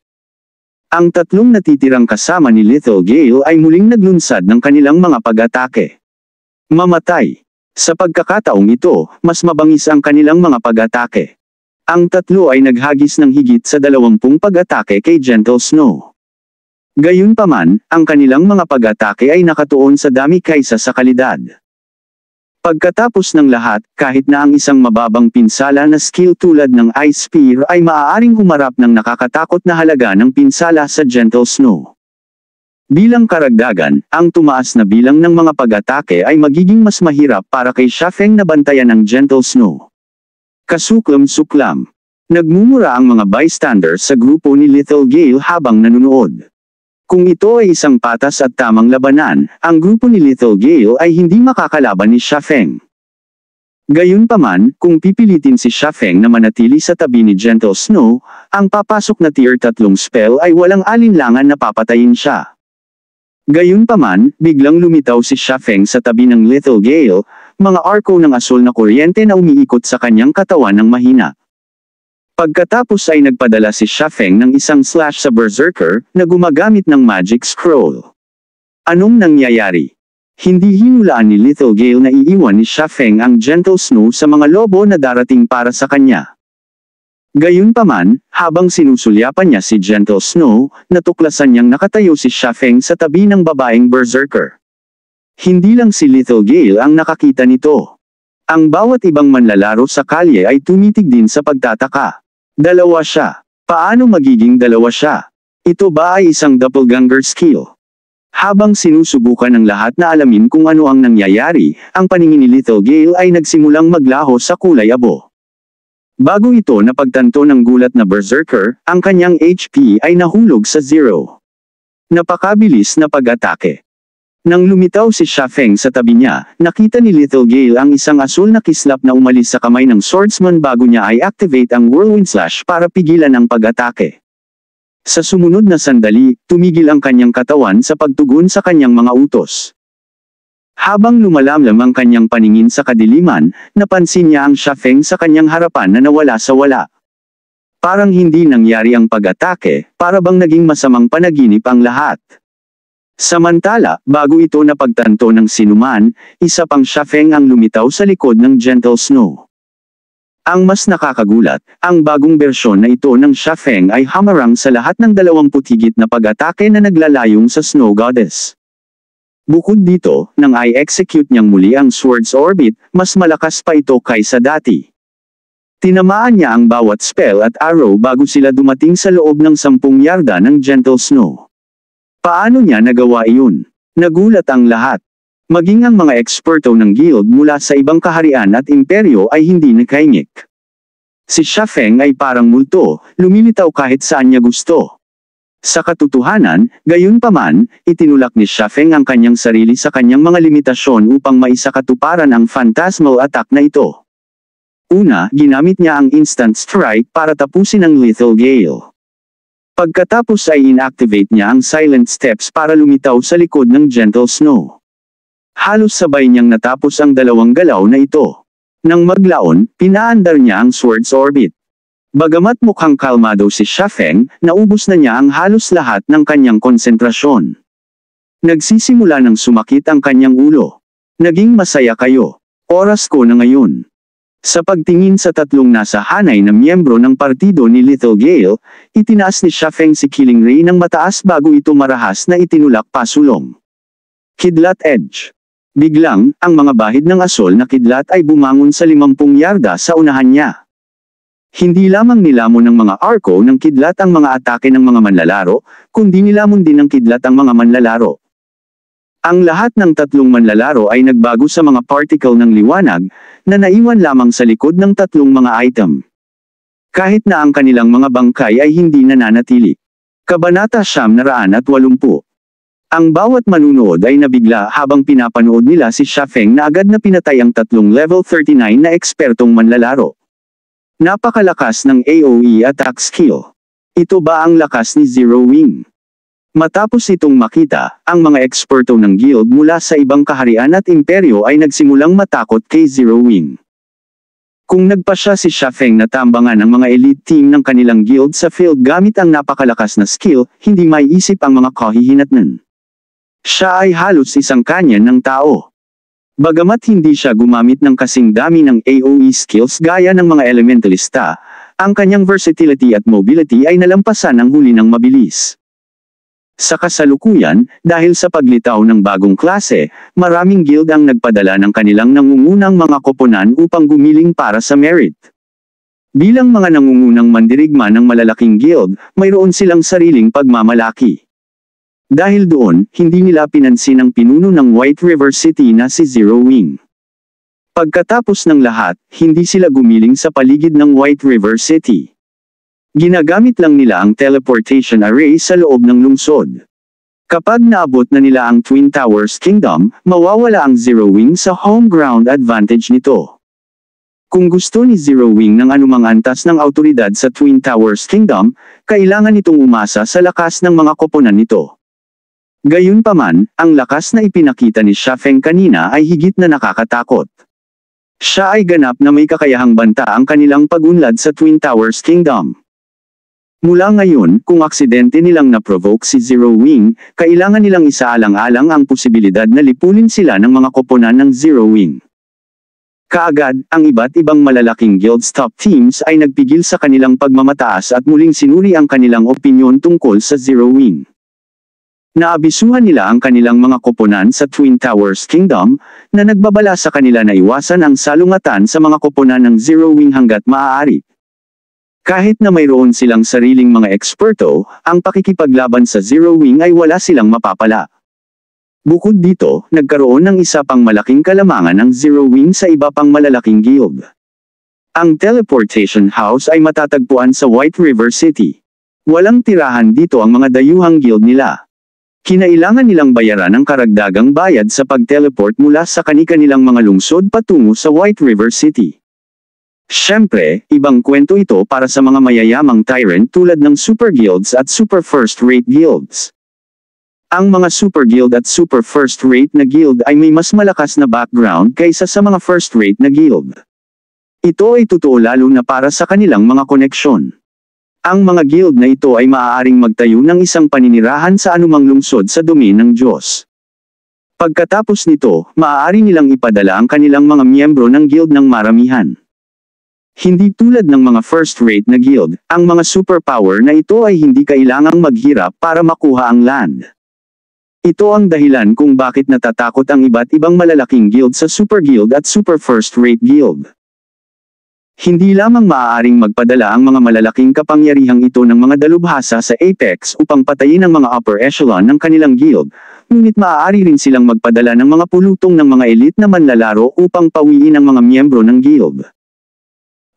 Ang tatlong natitirang kasama ni Little Gale ay muling naglunsad ng kanilang mga pag-atake. Mamatay. Sa pagkakataong ito, mas mabangis ang kanilang mga pag-atake. Ang tatlo ay naghagis ng higit sa dalawampung pag-atake kay Gentle Snow. Gayunpaman, ang kanilang mga pag-atake ay nakatuon sa dami kaysa sa kalidad. Pagkatapos ng lahat, kahit na ang isang mababang pinsala na skill tulad ng Ice Spear ay maaaring humarap ng nakakatakot na halaga ng pinsala sa Gentle Snow. Bilang karagdagan, ang tumaas na bilang ng mga pag-atake ay magiging mas mahirap para kay Shafeng na bantayan ng Gentle Snow. Kasuklam-suklam. Nagmumura ang mga bystanders sa grupo ni Little Gale habang nanonood. Kung ito ay isang patas at tamang labanan, ang grupo ni Little Gale ay hindi makakalaban ni Shafeng. Gayunpaman, kung pipilitin si Shafeng na manatili sa tabi ni Gentle Snow, ang papasok na tier 3 spell ay walang alinlangan na papatayin siya. Gayunpaman, biglang lumitaw si Shafeng sa tabi ng Little Gale, mga arco ng asul na kuryente na umiikot sa kanyang katawan ng mahina. Pagkatapos ay nagpadala si Shafeng ng isang slash sa Berserker na gumagamit ng Magic Scroll. Anong nangyayari? Hindi hinulaan ni Little Gale na iiwan ni Shafeng ang Gentle Snow sa mga lobo na darating para sa kanya. Gayunpaman, habang sinusulyapan niya si Gentle Snow, natuklasan niyang nakatayo si Shafeng sa tabi ng babaeng berserker. Hindi lang si Little Gale ang nakakita nito. Ang bawat ibang manlalaro sa kalye ay tumitig din sa pagtataka. Dalawa siya. Paano magiging dalawa siya? Ito ba ay isang doppelganger skill? Habang sinusubukan ng lahat na alamin kung ano ang nangyayari, ang paningin ni Little Gale ay nagsimulang maglaho sa kulay abo. Bago ito napagtanto ng gulat na berserker, ang kanyang HP ay nahulog sa zero. Napakabilis na pag-atake. Nang lumitaw si Shafeng sa tabi niya, nakita ni Little Gale ang isang asul na kislap na umalis sa kamay ng swordsman bago niya ay activate ang whirlwind slash para pigilan ang pag-atake. Sa sumunod na sandali, tumigil ang kanyang katawan sa pagtugon sa kanyang mga utos. Habang lumalamlam ang kanyang paningin sa kadiliman, napansin niya ang Shafeng sa kanyang harapan na nawala sa wala. Parang hindi nangyari ang pag-atake, para bang naging masamang panaginip ang lahat. Samantala, bago ito napagtanto ng sinuman, isa pang Shafeng ang lumitaw sa likod ng Gentle Snow. Ang mas nakakagulat, ang bagong bersyon na ito ng Shafeng ay hamarang sa lahat ng dalawang putigit na pag-atake na naglalayong sa Snow Goddess. Bukod dito, nang i-execute niyang muli ang Sword's Orbit, mas malakas pa ito kaysa dati. Tinamaan niya ang bawat spell at arrow bago sila dumating sa loob ng sampung yarda ng Gentle Snow. Paano niya nagawa iyon? Nagulat ang lahat. Maging ang mga eksperto ng guild mula sa ibang kaharian at imperyo ay hindi nakaingik. Si Feng ay parang multo, lumilitaw kahit saan niya gusto. Sa katotohanan, gayunpaman, itinulak ni Feng ang kanyang sarili sa kanyang mga limitasyon upang maisakatuparan ang phantasmal attack na ito. Una, ginamit niya ang instant strike para tapusin ang lethal gale. Pagkatapos ay inactivate niya ang silent steps para lumitaw sa likod ng gentle snow. Halos sabay niyang natapos ang dalawang galaw na ito. Nang maglaon, pinaandar niya ang sword's orbit. Bagamat mukhang kalmado si Shafeng, naubos na niya ang halos lahat ng kanyang konsentrasyon. Nagsisimula ng sumakit ang kanyang ulo. Naging masaya kayo. Oras ko na ngayon. Sa pagtingin sa tatlong nasa hanay na miyembro ng partido ni Little Gale, itinaas ni Shafeng si Killing Ray ng mataas bago ito marahas na itinulak pasulong. Kidlat Edge Biglang, ang mga bahid ng asol na kidlat ay bumangon sa 50 yarda sa unahan niya. Hindi lamang nilamon ng mga arco ng kidlat ang mga atake ng mga manlalaro, kundi nilamon din ng kidlat ang mga manlalaro. Ang lahat ng tatlong manlalaro ay nagbago sa mga particle ng liwanag, na naiwan lamang sa likod ng tatlong mga item. Kahit na ang kanilang mga bangkay ay hindi nananatili. Kabanata Siyam na Raan at Walumpu Ang bawat manunood ay nabigla habang pinapanood nila si Shafeng na agad na pinatay ang tatlong level 39 na ekspertong manlalaro. Napakalakas ng AoE attack skill. Ito ba ang lakas ni Zero Wing? Matapos itong makita, ang mga eksperto ng guild mula sa ibang kaharian at imperyo ay nagsimulang matakot kay Zero Wing. Kung nagpa siya si Shafeng na tambangan ang mga elite team ng kanilang guild sa field gamit ang napakalakas na skill, hindi may isip ang mga kahihinatnan. Siya ay halos isang kanya ng tao. Bagamat hindi siya gumamit ng kasing dami ng AoE skills gaya ng mga elementalista, ang kanyang versatility at mobility ay nalampasan ng huli ng mabilis. Sa kasalukuyan, dahil sa paglitaw ng bagong klase, maraming guild ang nagpadala ng kanilang nangungunang mga koponan upang gumiling para sa merit. Bilang mga nangungunang mandirigma ng malalaking guild, mayroon silang sariling pagmamalaki. Dahil doon, hindi nila pinansin ang pinuno ng White River City na si Zero Wing. Pagkatapos ng lahat, hindi sila gumiling sa paligid ng White River City. Ginagamit lang nila ang teleportation array sa loob ng lungsod. Kapag naabot na nila ang Twin Towers Kingdom, mawawala ang Zero Wing sa home ground advantage nito. Kung gusto ni Zero Wing ng anumang antas ng autoridad sa Twin Towers Kingdom, kailangan itong umasa sa lakas ng mga koponan nito. Gayunpaman, ang lakas na ipinakita ni Feng kanina ay higit na nakakatakot. Siya ay ganap na may kakayahang banta ang kanilang pagunlad sa Twin Towers Kingdom. Mula ngayon, kung aksidente nilang na-provoke si Zero Wing, kailangan nilang isaalang-alang ang posibilidad na lipunin sila ng mga koponan ng Zero Wing. Kaagad, ang iba't ibang malalaking guild's top teams ay nagpigil sa kanilang pagmamataas at muling sinuri ang kanilang opinyon tungkol sa Zero Wing. Naabisuhan nila ang kanilang mga koponan sa Twin Towers Kingdom, na nagbabala sa kanila na iwasan ang salungatan sa mga koponan ng Zero Wing hanggat maaari. Kahit na mayroon silang sariling mga eksperto, ang pakikipaglaban sa Zero Wing ay wala silang mapapala. Bukod dito, nagkaroon ng isa pang malaking kalamangan ng Zero Wing sa iba pang malalaking guild. Ang Teleportation House ay matatagpuan sa White River City. Walang tirahan dito ang mga dayuhang guild nila. Kinailangan nilang bayaran ang karagdagang bayad sa pag-teleport mula sa kanika nilang mga lungsod patungo sa White River City. Siyempre, ibang kwento ito para sa mga mayayamang tyrant tulad ng super guilds at super first-rate guilds. Ang mga super guild at super first-rate na guild ay may mas malakas na background kaysa sa mga first-rate na guild. Ito ay totoo lalo na para sa kanilang mga koneksyon. Ang mga guild na ito ay maaaring magtayo ng isang paninirahan sa anumang lungsod sa domain ng Diyos. Pagkatapos nito, maaari nilang ipadala ang kanilang mga miyembro ng guild ng maramihan. Hindi tulad ng mga first-rate na guild, ang mga superpower na ito ay hindi kailangang maghirap para makuha ang land. Ito ang dahilan kung bakit natatakot ang iba't ibang malalaking guild sa Super Guild at Super First Rate Guild. Hindi lamang maaaring magpadala ang mga malalaking kapangyarihang ito ng mga dalubhasa sa Apex upang patayin ang mga upper echelon ng kanilang guild, ngunit maaari rin silang magpadala ng mga pulutong ng mga elite na manlalaro upang pawiin ang mga miyembro ng guild.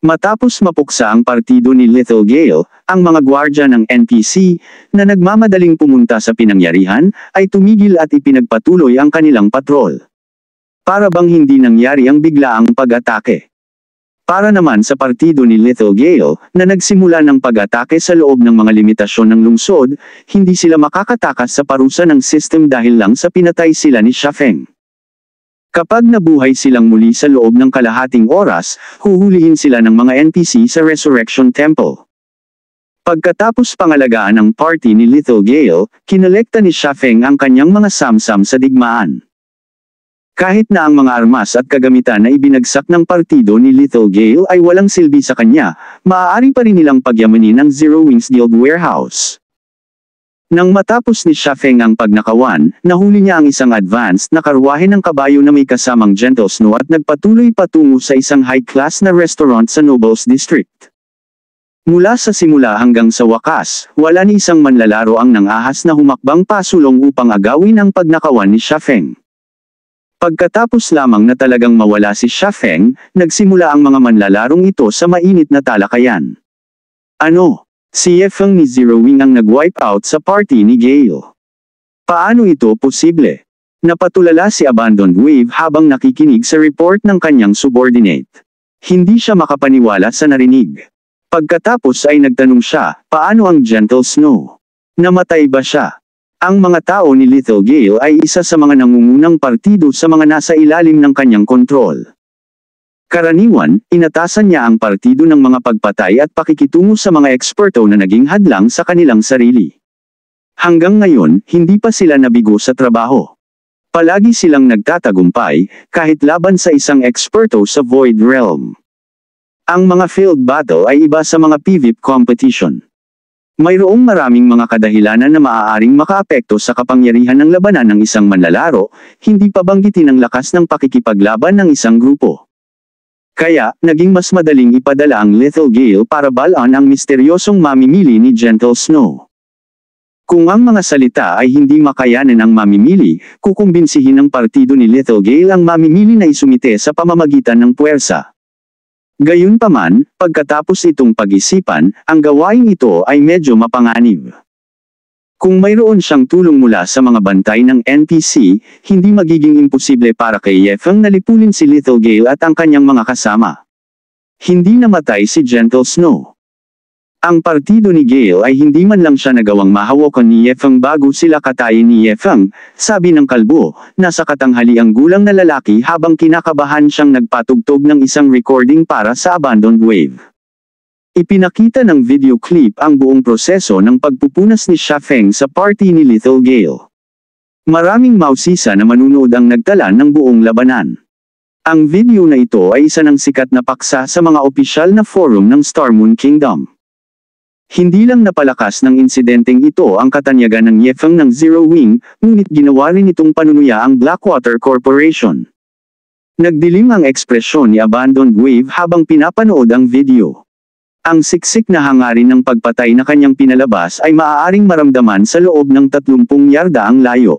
Matapos mapuksa ang partido ni Little Gale, ang mga gwardya ng NPC, na nagmamadaling pumunta sa pinangyarihan, ay tumigil at ipinagpatuloy ang kanilang patrol. Para bang hindi nangyari ang biglaang pag-atake. Para naman sa partido ni Little Gale, na nagsimula ng pag-atake sa loob ng mga limitasyon ng lungsod, hindi sila makakatakas sa parusa ng system dahil lang sa pinatay sila ni Shafeng. Kapag nabuhay silang muli sa loob ng kalahating oras, huhulihin sila ng mga NPC sa Resurrection Temple. Pagkatapos pangalagaan ang party ni Little Gale, kinolekta ni Shafeng ang kanyang mga samsam sa digmaan. Kahit na ang mga armas at kagamitan na ibinagsak ng partido ni Little Gale ay walang silbi sa kanya, maaari pa rin nilang pagyamanin ang Zero Wings Guild Warehouse. Nang matapos ni Shafeng ang pagnakawan, nahuli niya ang isang advanced na karwahe ng kabayo na may kasamang gentle snow at nagpatuloy patungo sa isang high-class na restaurant sa Nobles District. Mula sa simula hanggang sa wakas, wala ni isang manlalaro ang nangahas na humakbang pasulong upang agawin ang pagnakawan ni Shafeng. Pagkatapos lamang na talagang mawala si Shafeng, nagsimula ang mga manlalarong ito sa mainit na talakayan. Ano? Si Yefeng ni Zero Wing ang nag-wipe out sa party ni Gale. Paano ito posible? Napatulala si Abandoned Wave habang nakikinig sa report ng kanyang subordinate. Hindi siya makapaniwala sa narinig. Pagkatapos ay nagtanong siya, paano ang Gentle Snow? Namatay ba siya? Ang mga tao ni Little Gale ay isa sa mga nangungunang partido sa mga nasa ilalim ng kanyang kontrol. Karaniwan, inatasan niya ang partido ng mga pagpatay at pakikitungo sa mga eksperto na naging hadlang sa kanilang sarili. Hanggang ngayon, hindi pa sila nabigo sa trabaho. Palagi silang nagtatagumpay, kahit laban sa isang eksperto sa Void Realm. Ang mga field battle ay iba sa mga PvP competition. Mayroong maraming mga kadahilanan na maaaring makaapekto sa kapangyarihan ng labanan ng isang manlalaro, hindi pabanggitin ang lakas ng pakikipaglaban ng isang grupo. Kaya, naging mas madaling ipadala ang Little Gale para balaan ang misteryosong mamimili ni Gentle Snow. Kung ang mga salita ay hindi makayanan ang mamimili, kukumbinsihin ng partido ni Little Gale ang mamimili na isumite sa pamamagitan ng puwersa. Gayunpaman, pagkatapos itong pag-isipan, ang gawain ito ay medyo mapanganib. Kung mayroon siyang tulong mula sa mga bantay ng NPC, hindi magiging imposible para kay Yefeng na lipulin si Little Gale at ang kanyang mga kasama. Hindi namatay si Gentle Snow. Ang partido ni Gale ay hindi man lang siya nagawang mahawakan ni Yefeng bago sila katayin ni Yefeng, sabi ng kalbo, nasa katanghali ang gulang na lalaki habang kinakabahan siyang nagpatugtog ng isang recording para sa Abandoned Wave. Ipinakita ng video clip ang buong proseso ng pagpupunas ni Xia Feng sa party ni Little Gale. Maraming mausisa na manunood ang nagtala ng buong labanan. Ang video na ito ay isa ng sikat na paksa sa mga opisyal na forum ng Star Moon Kingdom. Hindi lang napalakas ng insidenteng ito ang katanyagan ng Yefeng ng Zero Wing, ngunit ginawa rin itong panunuya ang Blackwater Corporation. Nagdilim ang ekspresyon ni Abandoned Wave habang pinapanood ang video. Ang siksik na hangarin ng pagpatay na kanyang pinalabas ay maaaring maramdaman sa loob ng 30 yarda ang layo.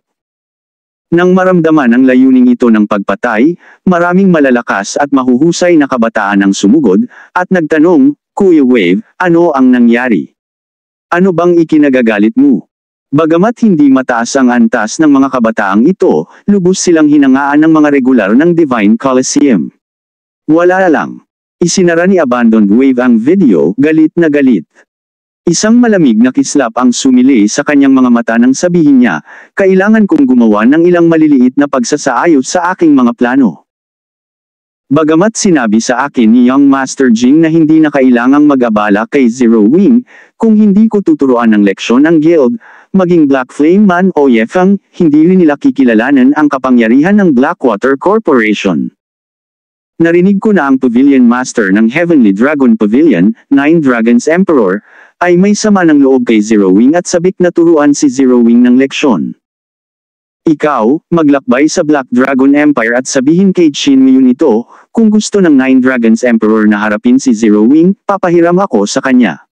Nang maramdaman ang layuning ito ng pagpatay, maraming malalakas at mahuhusay na kabataan ang sumugod, at nagtanong, Kuya Wave, ano ang nangyari? Ano bang ikinagagalit mo? Bagamat hindi mataas ang antas ng mga kabataang ito, lubos silang hinangaan ng mga regular ng Divine Coliseum. Wala lang. Isinara ni Abandoned Wave ang video, galit na galit. Isang malamig na kislap ang sumili sa kanyang mga mata nang sabihin niya, kailangan kong gumawa ng ilang maliliit na pagsasaayos sa aking mga plano. Bagamat sinabi sa akin ni Young Master Jing na hindi na kailangang mag-abala kay Zero Wing, kung hindi ko tuturuan ng leksyon ang guild, maging Black Flame man o Yefang, hindi rin nila kikilalanan ang kapangyarihan ng Blackwater Corporation. Narinig ko na ang Pavilion Master ng Heavenly Dragon Pavilion, Nine Dragons Emperor, ay may sama ng loob kay Zero Wing at sabik na turuan si Zero Wing ng leksyon. Ikaw, maglakbay sa Black Dragon Empire at sabihin kay Chin Miu nito, kung gusto ng Nine Dragons Emperor na harapin si Zero Wing, papahiram ako sa kanya.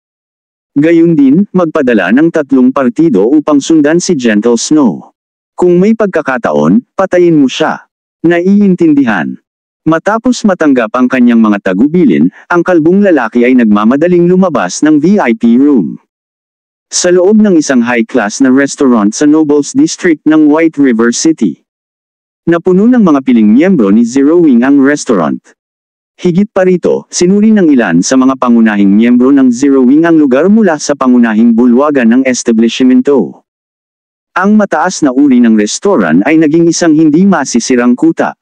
Gayun din, magpadala ng tatlong partido upang sundan si Gentle Snow. Kung may pagkakataon, patayin mo siya. Naiintindihan. Matapos matanggap ang kanyang mga tagubilin, ang kalbong lalaki ay nagmamadaling lumabas ng VIP room. Sa loob ng isang high-class na restaurant sa Nobles District ng White River City. Napuno ng mga piling miyembro ni Zero Wing ang restaurant. Higit pa rito, sinuri ng ilan sa mga pangunahing miyembro ng Zero Wing ang lugar mula sa pangunahing bulwagan ng establishmento. Ang mataas na uri ng restaurant ay naging isang hindi masisirang kuta.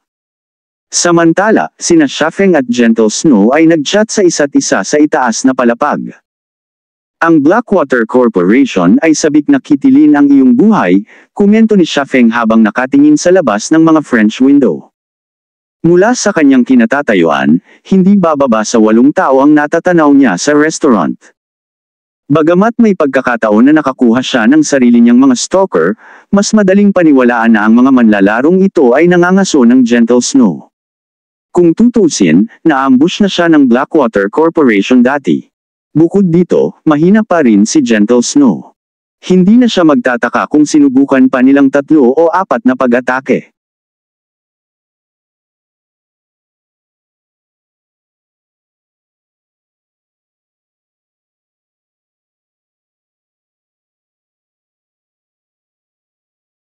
Samantala, sina Shafeng at Gentle Snow ay nagchat sa isa't isa sa itaas na palapag. Ang Blackwater Corporation ay sabik na kitilin ang iyong buhay, kumento ni Shafeng habang nakatingin sa labas ng mga French window. Mula sa kanyang kinatatayuan, hindi bababa sa walong tao ang natatanaw niya sa restaurant. Bagamat may pagkakataon na nakakuha siya ng sarili niyang mga stalker, mas madaling paniwalaan na ang mga manlalarong ito ay nangangaso ng gentle snow. Kung tutusin, naambush na siya ng Blackwater Corporation dati. Bukod dito, mahina pa rin si Gentle Snow. Hindi na siya magtataka kung sinubukan pa nilang tatlo o apat na pag-atake.